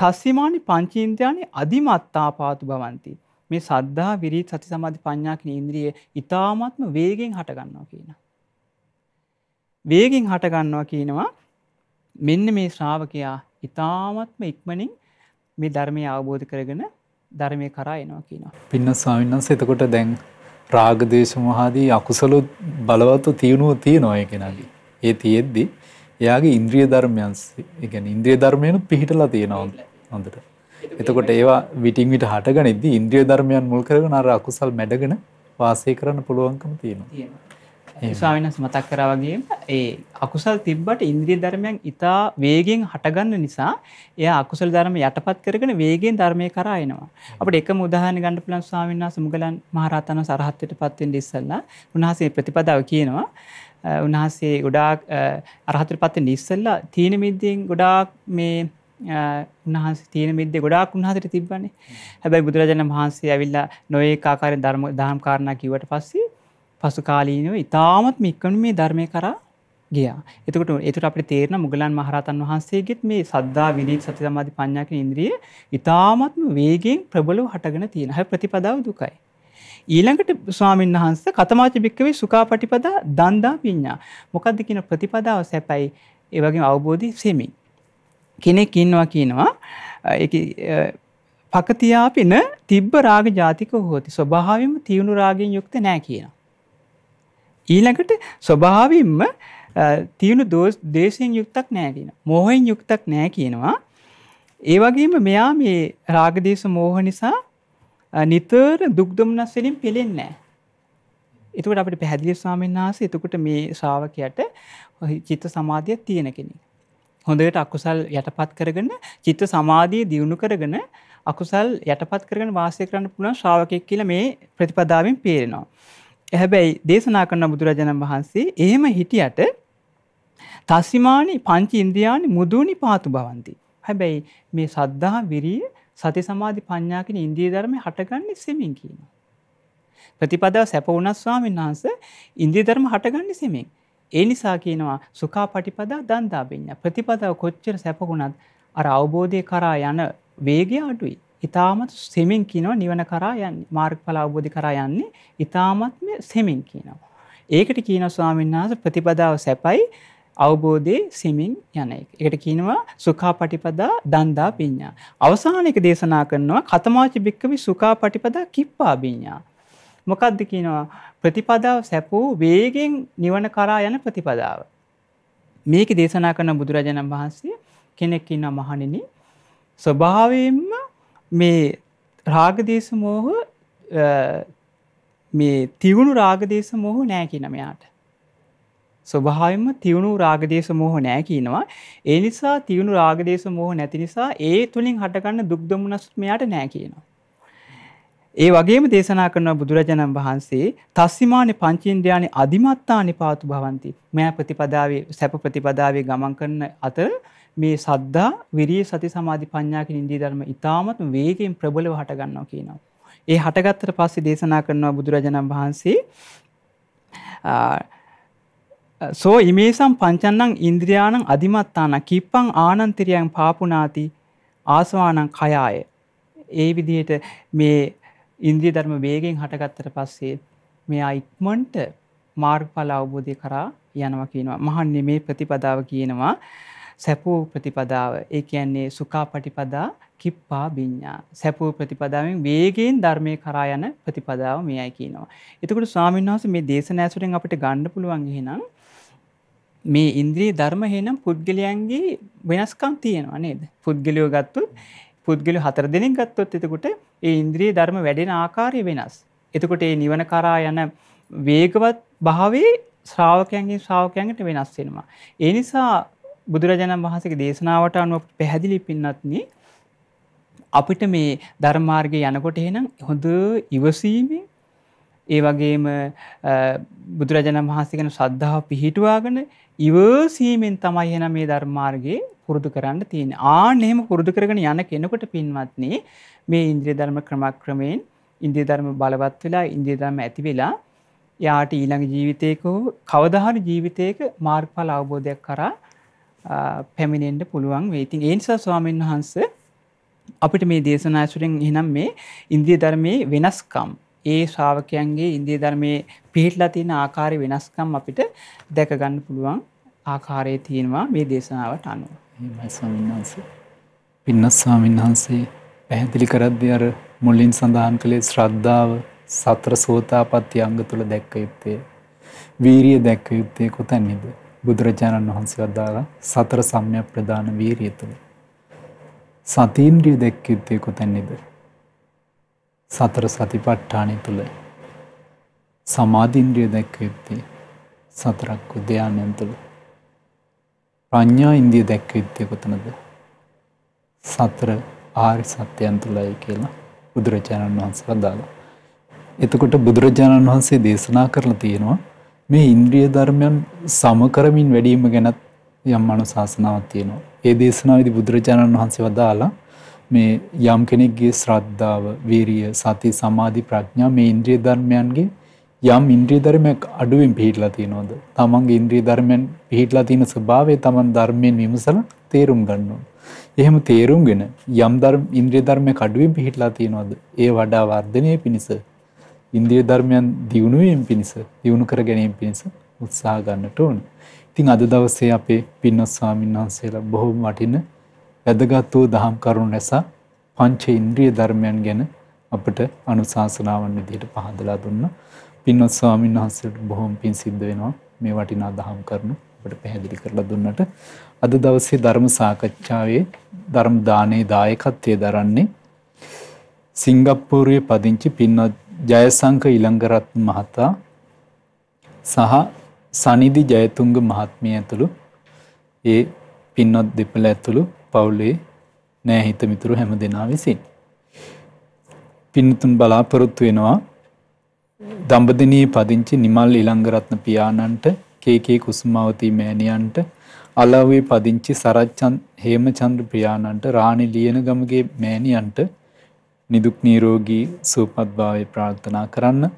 තස්සිමානි පංචීන්ද්‍රයනි අධිමත්තා පාතු භවන්ති. මේ සද්ධා විරීත් සති සමාධි පඤ්ඥාකින ඉන්ද්‍රිය ඉතාමත්ම වේගෙන් හටගන්නවා කියන. වේගෙන් හටගන්නවා කියනවා මෙන්න මේ ශ්‍රාවකයා ඉතාමත්ම ඉක්මනින් මේ ධර්මය අවබෝධ කරගෙන ධර්මය කරා එනවා කියනවා. පින්න ස්වාමින්වන්ස එතකොට දැන් රාගදේශ මොහාදී අකුසල බලවත්ව තියුණුව තියෙනවා ඒ කෙනාගේ. ඒ තියෙද්දි එයාගේ ඉන්ද්‍රිය ධර්මයන් ඒ කියන්නේ ඉන්ද්‍රිය ධර්මයන් පිහිටලා තියෙනවා හොඳට. එතකොට ඒවා විටින් විට හටගනිද්දී ඉන්ද්‍රිය ධර්මයන් මුල් කරගෙන අර අකුසල් මැඩගෙන වාසය කරන්න පුළුවන්කම තියෙනවා. ඒස්වාමිනස් මතක් කරවගේ ඒ අකුසල් තිබ්බට ඉන්ද්‍රී ධර්මයන් ඉතා වේගෙන් හටගන්න නිසා එය අකුසල් ධර්ම යටපත් කරගෙන වේගෙන් ධර්මය කරායනවා අපට එක මුදාහන ගණඩ පිලන් ස්වාමින්නා සමුගලන් මහරතන සරහත්වයට පත්වෙන් ඉස්සල්ලා උන්හසේ ප්‍රතිපදාව කියනවා උන්හසේ ගොඩාක් අරහතර පත්වෙන් ඉස්සල්ලා තීන මිද්දයෙන් ගොඩාක් මේ උන්හස තියන මිද්ද ගොඩක් උන්හසට තිබන්නේ හැබැයි බුදුරජාණන් වහන්සේ ඇවිල්ලා නොඒ කාකාරය ධර්ම දාම් කාරණ කිවට පස්සේ පසුකාලීනව ඉතාමත් මික්කනු මේ ධර්මය කරා ගියා එතකට එතුට අපි තේරන මුගලන් මහරතන් වහන්සේගෙත් මේ සද්දා විනිීක් සති සමාධි පඥාක ඉන්ද්‍රිය ඉතාමත්ම වේගෙන් ප්‍රබලව හටගෙන තියෙන හ ප්‍රතිපදාව දුකයි. ඊළඟට ස්වාමීන් වහන්ස කතමාච භික්කවේ සුකා පටිපදා දන්දා පිඤ්ඥා මොකක්ද කියන ප්‍රතිපදාව සැපැයි ඒවගේ අවබෝධි සෙමින්. කෙනෙක් ඉන්නවා කියනවා පකතියාපින තිබ්බ රාග ජාතික හෝති ස්වභාවම තියුණු රාගෙන් යුක්ත නෑ කියන. ඊළඟට ස්වභාවින්ම තියුණු දෝස් දේශයෙන් යුක්තක් නෑගෙන. මෝහයෙන් යුක්තක් නෑ කියනවා. ඒ වගේම මෙයා මේ රාගදේශ මෝහ නිසා නිතර දුක්දුම්නස්වලින් පෙළෙන්නේ නෑ. එතකට අපට පැහැදිලි ස්වාමීන් වහස එතකොට මේ ශ්‍රාවකයට චිත්ත සමාධිය තියෙන කෙනෙක්. හොඳට අකුසල් යටපත් කරගෙන චිත්ත සමාධිය දියුණු කරගෙන අකුසල් යටපත් කරගෙන වාසය කරන්න පුළුවන් ශ්‍රාවකයක් කියල මේ ප්‍රතිපදාවෙන් පේරෙනවා. හැබැයි දේශනා කරන බුදුරජාණන් වහන්සේ එහෙම හිටියට තස්සිමානි පංච ඉන්ද්‍රියානි මුදුනි පාතු භවන්ති. හැබැයි මේ සද්ධා විරිය සති සමාධි ප්‍රඥා කියන ඉන්ද්‍රිය ධර්ම හටගන්නේ සෙමින් කියනවා. ප්‍රතිපදාව සැප වුණා ස්වාමීන් වහන්සේ ඉන්ද්‍රිය ධර්ම හටගන්නේ සෙමින්. ඒ නිසා කියනවා සුඛා පටිපදා දන්දාබින්න. ප්‍රතිපදාව කොච්චර සැප වුණත් අර අවබෝධය කරා යන වේගය අඩුයි. ඉතාමත් සෙමෙන් කියනවා නිවන කරා යන්නේ මාර්ග පල අවබෝධි කරා යන්නේ ඉතාමත්ම සෙමෙන් කියනවා. ඒකට කියන ස්වාමීන් වහස ප්‍රතිපදාව සැපයි අවබෝධය සෙමින් යන එක. එකට කියනවා සුකා පටිපදා දන්දා පිඤ්ඥා. අවසානක දේශනා කරනවා කතමාචි භික්කවි සුකා පටිපදා කිප්පා බිඤ්ඥා. මොකක්ද කියනවා ප්‍රතිපදාව සැපූ වේගෙන් නිවන කරා යන ප්‍රතිපදාව. මේක දේශනා කරන බුදුරජාණන් වහන්සේ කෙනෙක් ඉන්න මහණෙන ස්වභාවයෙන්ම මේ රාගදේශ මෝහ මේ තිවුණු රාගදේශ මොහ නෑ කියන මෙයාට. ස්වභාවිම තිවුණු රාගදේශ මෝහ නෑ කියනවා. ඒ නිසා තිවුණු රාගදේශ මෝහ නැති නිසා ඒ තුළින් හටගන්න දුක්දමුණස්ත් මෙයාට නෑ කියනවා. ඒ වගේම දේශනා කරනවා බුදුරජාණන් වහන්සේ තස්සිමානි පංචේන්ද්‍රයානි අධිමත්තානි පාතු භවಂತಿ. මෙය ප්‍රතිපදාවේ සැප ප්‍රතිපදාවේ ගමන් කරන අතර මේ සද්දා විරිය සති සමාධි ප්‍රඥා කියන ඉන්දිය ධර්ම ඊටාමත් වේගයෙන් ප්‍රබලව හට ගන්නවා කියනවා. ඒ හටගත්තට පස්සේ දේශනා කරනවා බුදුරජාණන් වහන්සේ සෝ ඉමේසම් පංචන්නං ඉන්ද්‍රියාණං අදිමත්තාන කිප්පං ආනන්තිරියං පාපුනාති ආසවානං කයාය. ඒ විදිහට මේ ඉන්ද්‍රිය ධර්ම වේගෙන් හටගත්තට පස්සේ මෙයා ඉක්මනට මාර්ගඵල අවබෝධය කරා යනවා කියනවා. මහන්නේ මේ ප්‍රතිපදාව කියනවා සැපූ ප්‍රතිපදාව ඒ කියන්නේ සුකා පටිපදා කිප්පා බිඤ්ඥා සැපූ ප්‍රතිපදාවෙන් වේගෙන් ධර්මය කරා යන ප්‍රතිපදාව මේ අයි කියනවා. එතකට ස්වාමීන් වහස මේ දේශනෑසුරෙන් අපට ගණ්ඩ පුළුවන් හෙනම් මේ ඉන්ද්‍රී ධර්ම හෙනම් පුද්ගලයන්ගේ වෙනස්කම් තියෙනවා නේද පුද්ගලයෝ ගත්තු පුද්ගලි හතර දෙනින් ගත්තොත් එතකොට ඒ ඉන්ද්‍රී ධර්ම වැඩෙන ආකාරය වෙනස්. එතකොට ඒ නිවන කරා යන වේගවත් භාවේ ශ්‍රාවකයන්ගේ ශ්‍රාවකයන්ට වෙනස් වෙනවා. ඒ නිසා බුදුරජාණන් වහන්සේගේ දේශනාවට අනුව පැහැදිලි පින්නත්නි අපිට මේ ධර්මාර්ගයේ යනකොට එහෙනම් හොඳ ඉවසීමේ ඒ වගේම බුදුරජාණන් වහන්සේ ගැන ශ්‍රද්ධාව පිහිටුවාගෙන ඉවසීමෙන් තමයි එහෙනම් මේ ධර්මාර්ගයේ පුරුදු කරන්න තියෙන්නේ. ආන්න එහෙම පුරුදු කරගෙන යන කෙනෙකුට පින්වත්නි මේ ඉන්ද්‍රිය ධර්ම ක්‍රමක්‍රමයෙන් ඉන්ද්‍රිය ධර්ම බලවත් වෙලා ඉන්ද්‍රිය ධර්ම ඇති වෙලා යාට ඊළඟ ජීවිතයක හෝ කවදාහරි ජීවිතයක මාර්ගඵල අවබෝධයක් කරා පැමිණෙන්ට පුළුවන් වෙයිතින් ඒනිසා ස්වාමීන් වහන්ස අපිට මේ දේශනාශුරෙන් එනම් මේ ඉන්දිය ධර්මයේ වෙනස්කම් ඒ ශ්‍රාවකයන්ගේ ඉන්දිය ධර්මයේ පිහිටලා තියෙන ආකාරය වෙනස්කම් අපිට දැක ගන්න පුළුවන් ආකාරයේ තියෙනවා මේ දේශනාවට අනුව. එහෙමයි ස්වාමීන් වහන්සේ. පින්නස් ස්වාමීන් වහන්සේ පැහැදිලි කරද්දී අර මුලින් සඳහන් කළේ ශ්‍රද්ධාව සතර සෝතාපට්ටි අංග තුල දැක්ක යුත්තේ. වීරිය දැක්ක යුත්තේ කොතැනද? බුදුරජාණන් වහන්සේ වදාළ සතර සම්‍යක් ප්‍රදාන වීරිය තුළ සතීන්ද්‍රිය දැක්ක යුත්තේ කොතැනේද? සතර සතිපට්ඨානෙ තුල සමාධින්ද්‍රිය දැක්ක යුත්තේ සතරක් උද්‍යානයන් තුල ප්‍රඥා ඉන්ද්‍රිය දැක්ක යුත්තේ කොතනද සතර ආර්ය සත්‍යයන් තුලයි කියලා බුදුරජාණන් වහන්සේ වදාළා. එතකොට බුදුරජාණන් වහන්සේ දේශනා කරලා තියෙනවා මේ ඉන්ද්‍රිය ධර්මයන් සමකරමින් වැඩීම ගැනත් යම් අනුශාසනාවක් තියෙනවා. ඒ දේශනාවේදී බුදුරජාණන් වහන්සේ වදාලා මේ යම් කෙනෙක්ගේ ශ්‍රද්ධාව, වීරිය, සති, සමාධි, ප්‍රඥා මේ ඉන්ද්‍රිය ධර්මයන්ගේ යම් ඉන්ද්‍රිය ධර්මයක් අඩුවෙන් පිළිහිලා තියෙනවද? තමන්ගේ ඉන්ද්‍රිය ධර්මයන් පිළිහිලා තියෙන ස්වභාවය තමන් ධර්මයෙන් විමසලා තේරුම් ගන්න ඕන. එහෙම තේරුම්ගෙන යම් ධර්ම ඉන්ද්‍රිය ධර්මයක් අඩුවෙන් පිළිහිලා තියෙනවද? ඒ වඩා වර්ධනය පිණිස ඉන්දිය ධර්මයන් දියුණුවීම් පිණිස දියුණු කර ගැනීම පිණිස උත්සාහ ගන්නට ඕන. ඉතින් අද දවසේ අපේ පින්වත් ස්වාමීන් වහන්සේලා බොහොම වටින වැදගත් වූ දහම් කරුණු රැස පංච ඉන්ද්‍රිය ධර්මයන් ගැන අපට අනුශාසනාවන් විදිහට පහදලා දුන්නා. පින්වත් ස්වාමීන් වහන්සේට බොහොම පිං සිද්ධ වෙනවා මේ වටිනා දහම් කරුණු අපට පැහැදිලි කරලා දුන්නට. අද දවසේ ධර්ම සාකච්ඡාවේ ධර්ම දානයේ දායකත්වයේ දරන්නේ සිංගප්පූරුවේ පදිංචි පින්වත් ජයසංක ඉලංගරත්න මහතා සහ සනිදි ජයතුංග මහත්මිය ඇතුළු ඒ පින්වත් දෙපළ ඇතුළු පවුලේ නෑහිත මිතුරු හැම දෙනා විසින්. පින්නතුන් බලාපොරොත්තු වෙනවා දම්බදිනී පදිංචි නිමල් ඉලංගරත්න පියාණන්ට කේකේ කුසුමාවතී මෑණියන්ට අලාවේ පදිංචි සරච්චන් හේමචන්ද්‍ර ප්‍රියාණන්ට රාණි ලියනගමගේ මෑණියන්ට නිදුක් නිරෝගී සුවපත්භාවය ප්‍රාර්ථනා කරන්න.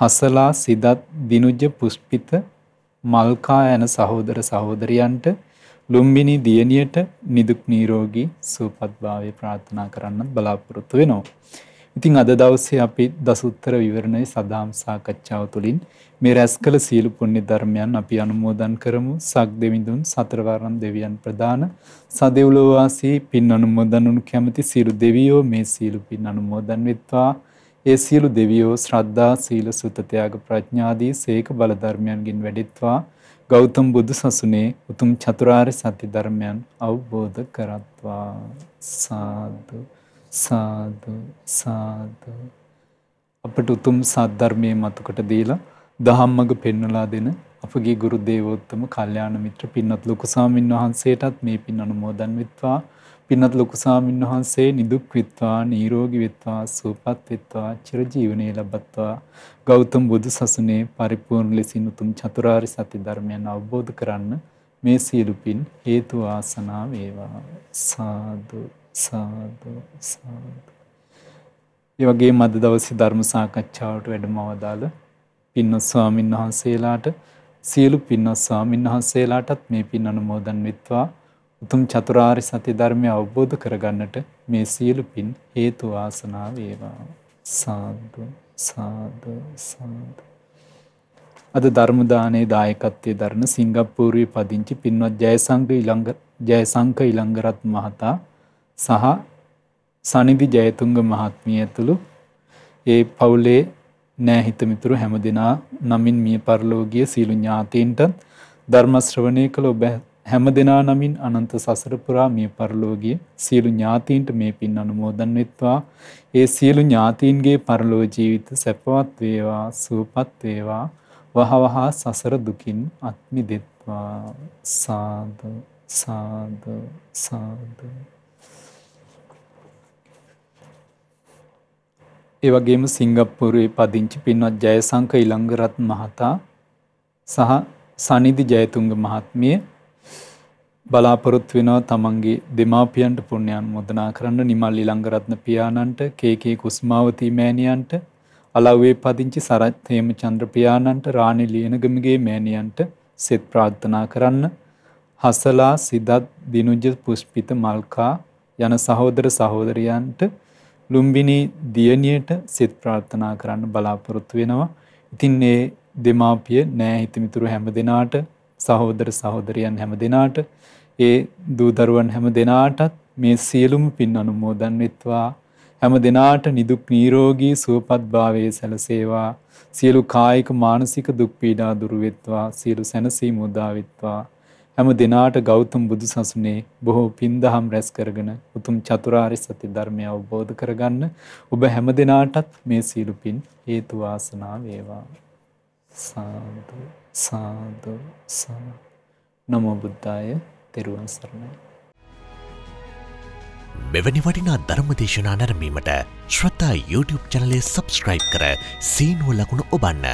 හසලා සිදත් දිනුජ්‍ය පුෂ්පිත මල්කා යන සහෝදර සහෝදරියන්ට ලුම්බිනි දියණියට නිදුක් නිරෝගී සුවපත්භාවය ප්‍රාර්ථනා කරන්න බලාපොරොත්තු වෙනවා. ඉතින් අද දවසේ අපි දසුත්තර විවරණය සදාම් සාකච්ඡාව තුළින් මේ රැස් කළ සියලු පුණ්‍ය ධර්මයන් අපි අනුමෝදන් කරමු. සක් දෙවිඳුන් සතරවරම් දෙවියන් ප්‍රදාන සදෙව්ලෝ වාසී පින් අනුමෝදන් වුණු කැමැති සියලු දෙවියෝ මේ සියලු පින් අනුමෝදන් වෙත්වා. ඒ සියලු දෙවියෝ ශ්‍රද්ධා, සීල, සුත, ත්‍යාග, ප්‍රඥාදී සේක බල ධර්මයන්ගින් වැඩිත්වා. ගෞතම බුදු සසුනේ උතුම් චතුරාර්ය සත්‍ය ධර්මයන් අවබෝධ කරත්වා. සාදු සාදු සාදු අපට උතුම් සද්ධර්මයේ මතකට දීලා දහම්මග පෙන්වලා දෙන අපගේ ගුරු දේවෝත්තම කල්යාණ මිත්‍ර පින්වත් ලොකු සාමින් වහන්සේටත් මේ පින් අනුමෝදන් වෙත්වා පින්වත් ලොකු සාමින් වහන්සේ නිදුක් වෙත්වා නිරෝගී වෙත්වා සුවපත් වෙත්වා චිරජීවනයේ ලබත්වා ගෞතම බුදු සසුනේ පරිපූර්ණ ලෙසින් උතුම් චතුරාර්ය සත්‍ය ධර්මයන් අවබෝධ කරගන්න මේ සියලු පින් හේතු ආසනා වේවා සාදු සාදු සාදු. ඒ වගේම අද දවසේ ධර්ම සාකච්ඡාවට වැඩම අවදාළ පින්වත් ස්වාමින් වහන්සේලාට සියලු පින්වත් ස්වාමින් වහන්සේලාටත් මේ පින් අනුමෝදන් වෙත්වා. උතුම් චතුරාර්ය සත්‍ය ධර්මය අවබෝධ කරගන්නට මේ සියලු පින් හේතු වාසනා වේවා. සාදු සාදු සාදු. අද ධර්ම දානයේ දායකත්වයේ දරන සිංගප්පූරුවේ පදිංචි පින්වත් ජයසංක ඉලංග ජයසංක ඉලංගරත් මහතා සහ සනිදි ජයතුංග මහත්මිය ඇතුළු ඒ පවුලේ නෑහිතමිතුරු හැම දෙනා නමින් මිය පරලෝගිය සීලු ඥාතීන්ට ධර්මශ්‍රවණය කළ ඔබ හැම දෙනා නමින් අනන්ත සසර පුරා මිය පරලෝගිය සියලු ඥාතීන්ට මේ පින් අනුමෝදන් වෙත්වා ඒ සියලු ඥාතීන්ගේ පරලෝ ජීවිත සැපවත් වේවා සුවපත් වේවා වහවහා සසර දුකින් අත් මිදෙත්වා සාදු සාදු සාදු ඒ වගේම සිංගප්පූරුවේ පදිංචි පින්වත් ජයසංක ඉලංගරත් මහතා සහ සනිදි ජයතුංග මහත්මිය බලාපොරොත්තු වෙනවා තමන්ගේ දෙමාපියන්ට පුණ්‍යයන් මොදනා කරන්න නිමල් ඉලංගරත්න පියාණන්ට කේකේ කුස්මාවතී මෑණියන්ට අලව්වේ පදිංචි සරත් හේමචන්ද්‍ර පියාණන්ට රාණි ලියනගමගේ මෑණියන්ට සෙත් ප්‍රාර්ථනා කරන්න හසලා සිදත් දිනුජ පුෂ්පිත මල්කා යන සහෝදර සහෝදරයන්ට ලුම්බිනි දියණියට සිත ප්‍රාර්ථනා කරන්න බලාපොරොත්තු වෙනවා. ඉතින් ඒ දෙමාපිය නෑ හිතමිතුරු හැම දෙනාට සහෝදර සහෝදරියන් හැම දෙනාට ඒ දූ දරුවන් හැම දෙනාටත් මේ සියලුම පින් අනුමෝදන් වෙත්වා හැම දිනාට නිදුක් නිරෝගී සුවපත් භාවයේ සැලසේවා සියලු කායික මානසික දුක් පීඩා දුරු වෙත්වා සියලු සැනසීම උදා වෙත්වා හැම දිනාට ගෞතම බුදුසසුනේ බොහෝ පින්දහම් රැස් කරගෙන උතුම් චතුරාර්ය සත්‍ය ධර්මය අවබෝධ කරගන්න ඔබ හැම දිනාටත් මේ සීලු පින් හේතු වාසනා වේවා සාදු සාදු සාදු නමෝ බුද්ධාය තෙරුවන් සරණයි මෙවැනි වටිනා ධර්ම දේශනා නැරමීමට ශ්‍රතා YouTube චැනලේ සබස්ක්‍රයිබ් කර සීනුව ලකුණු ඔබන්න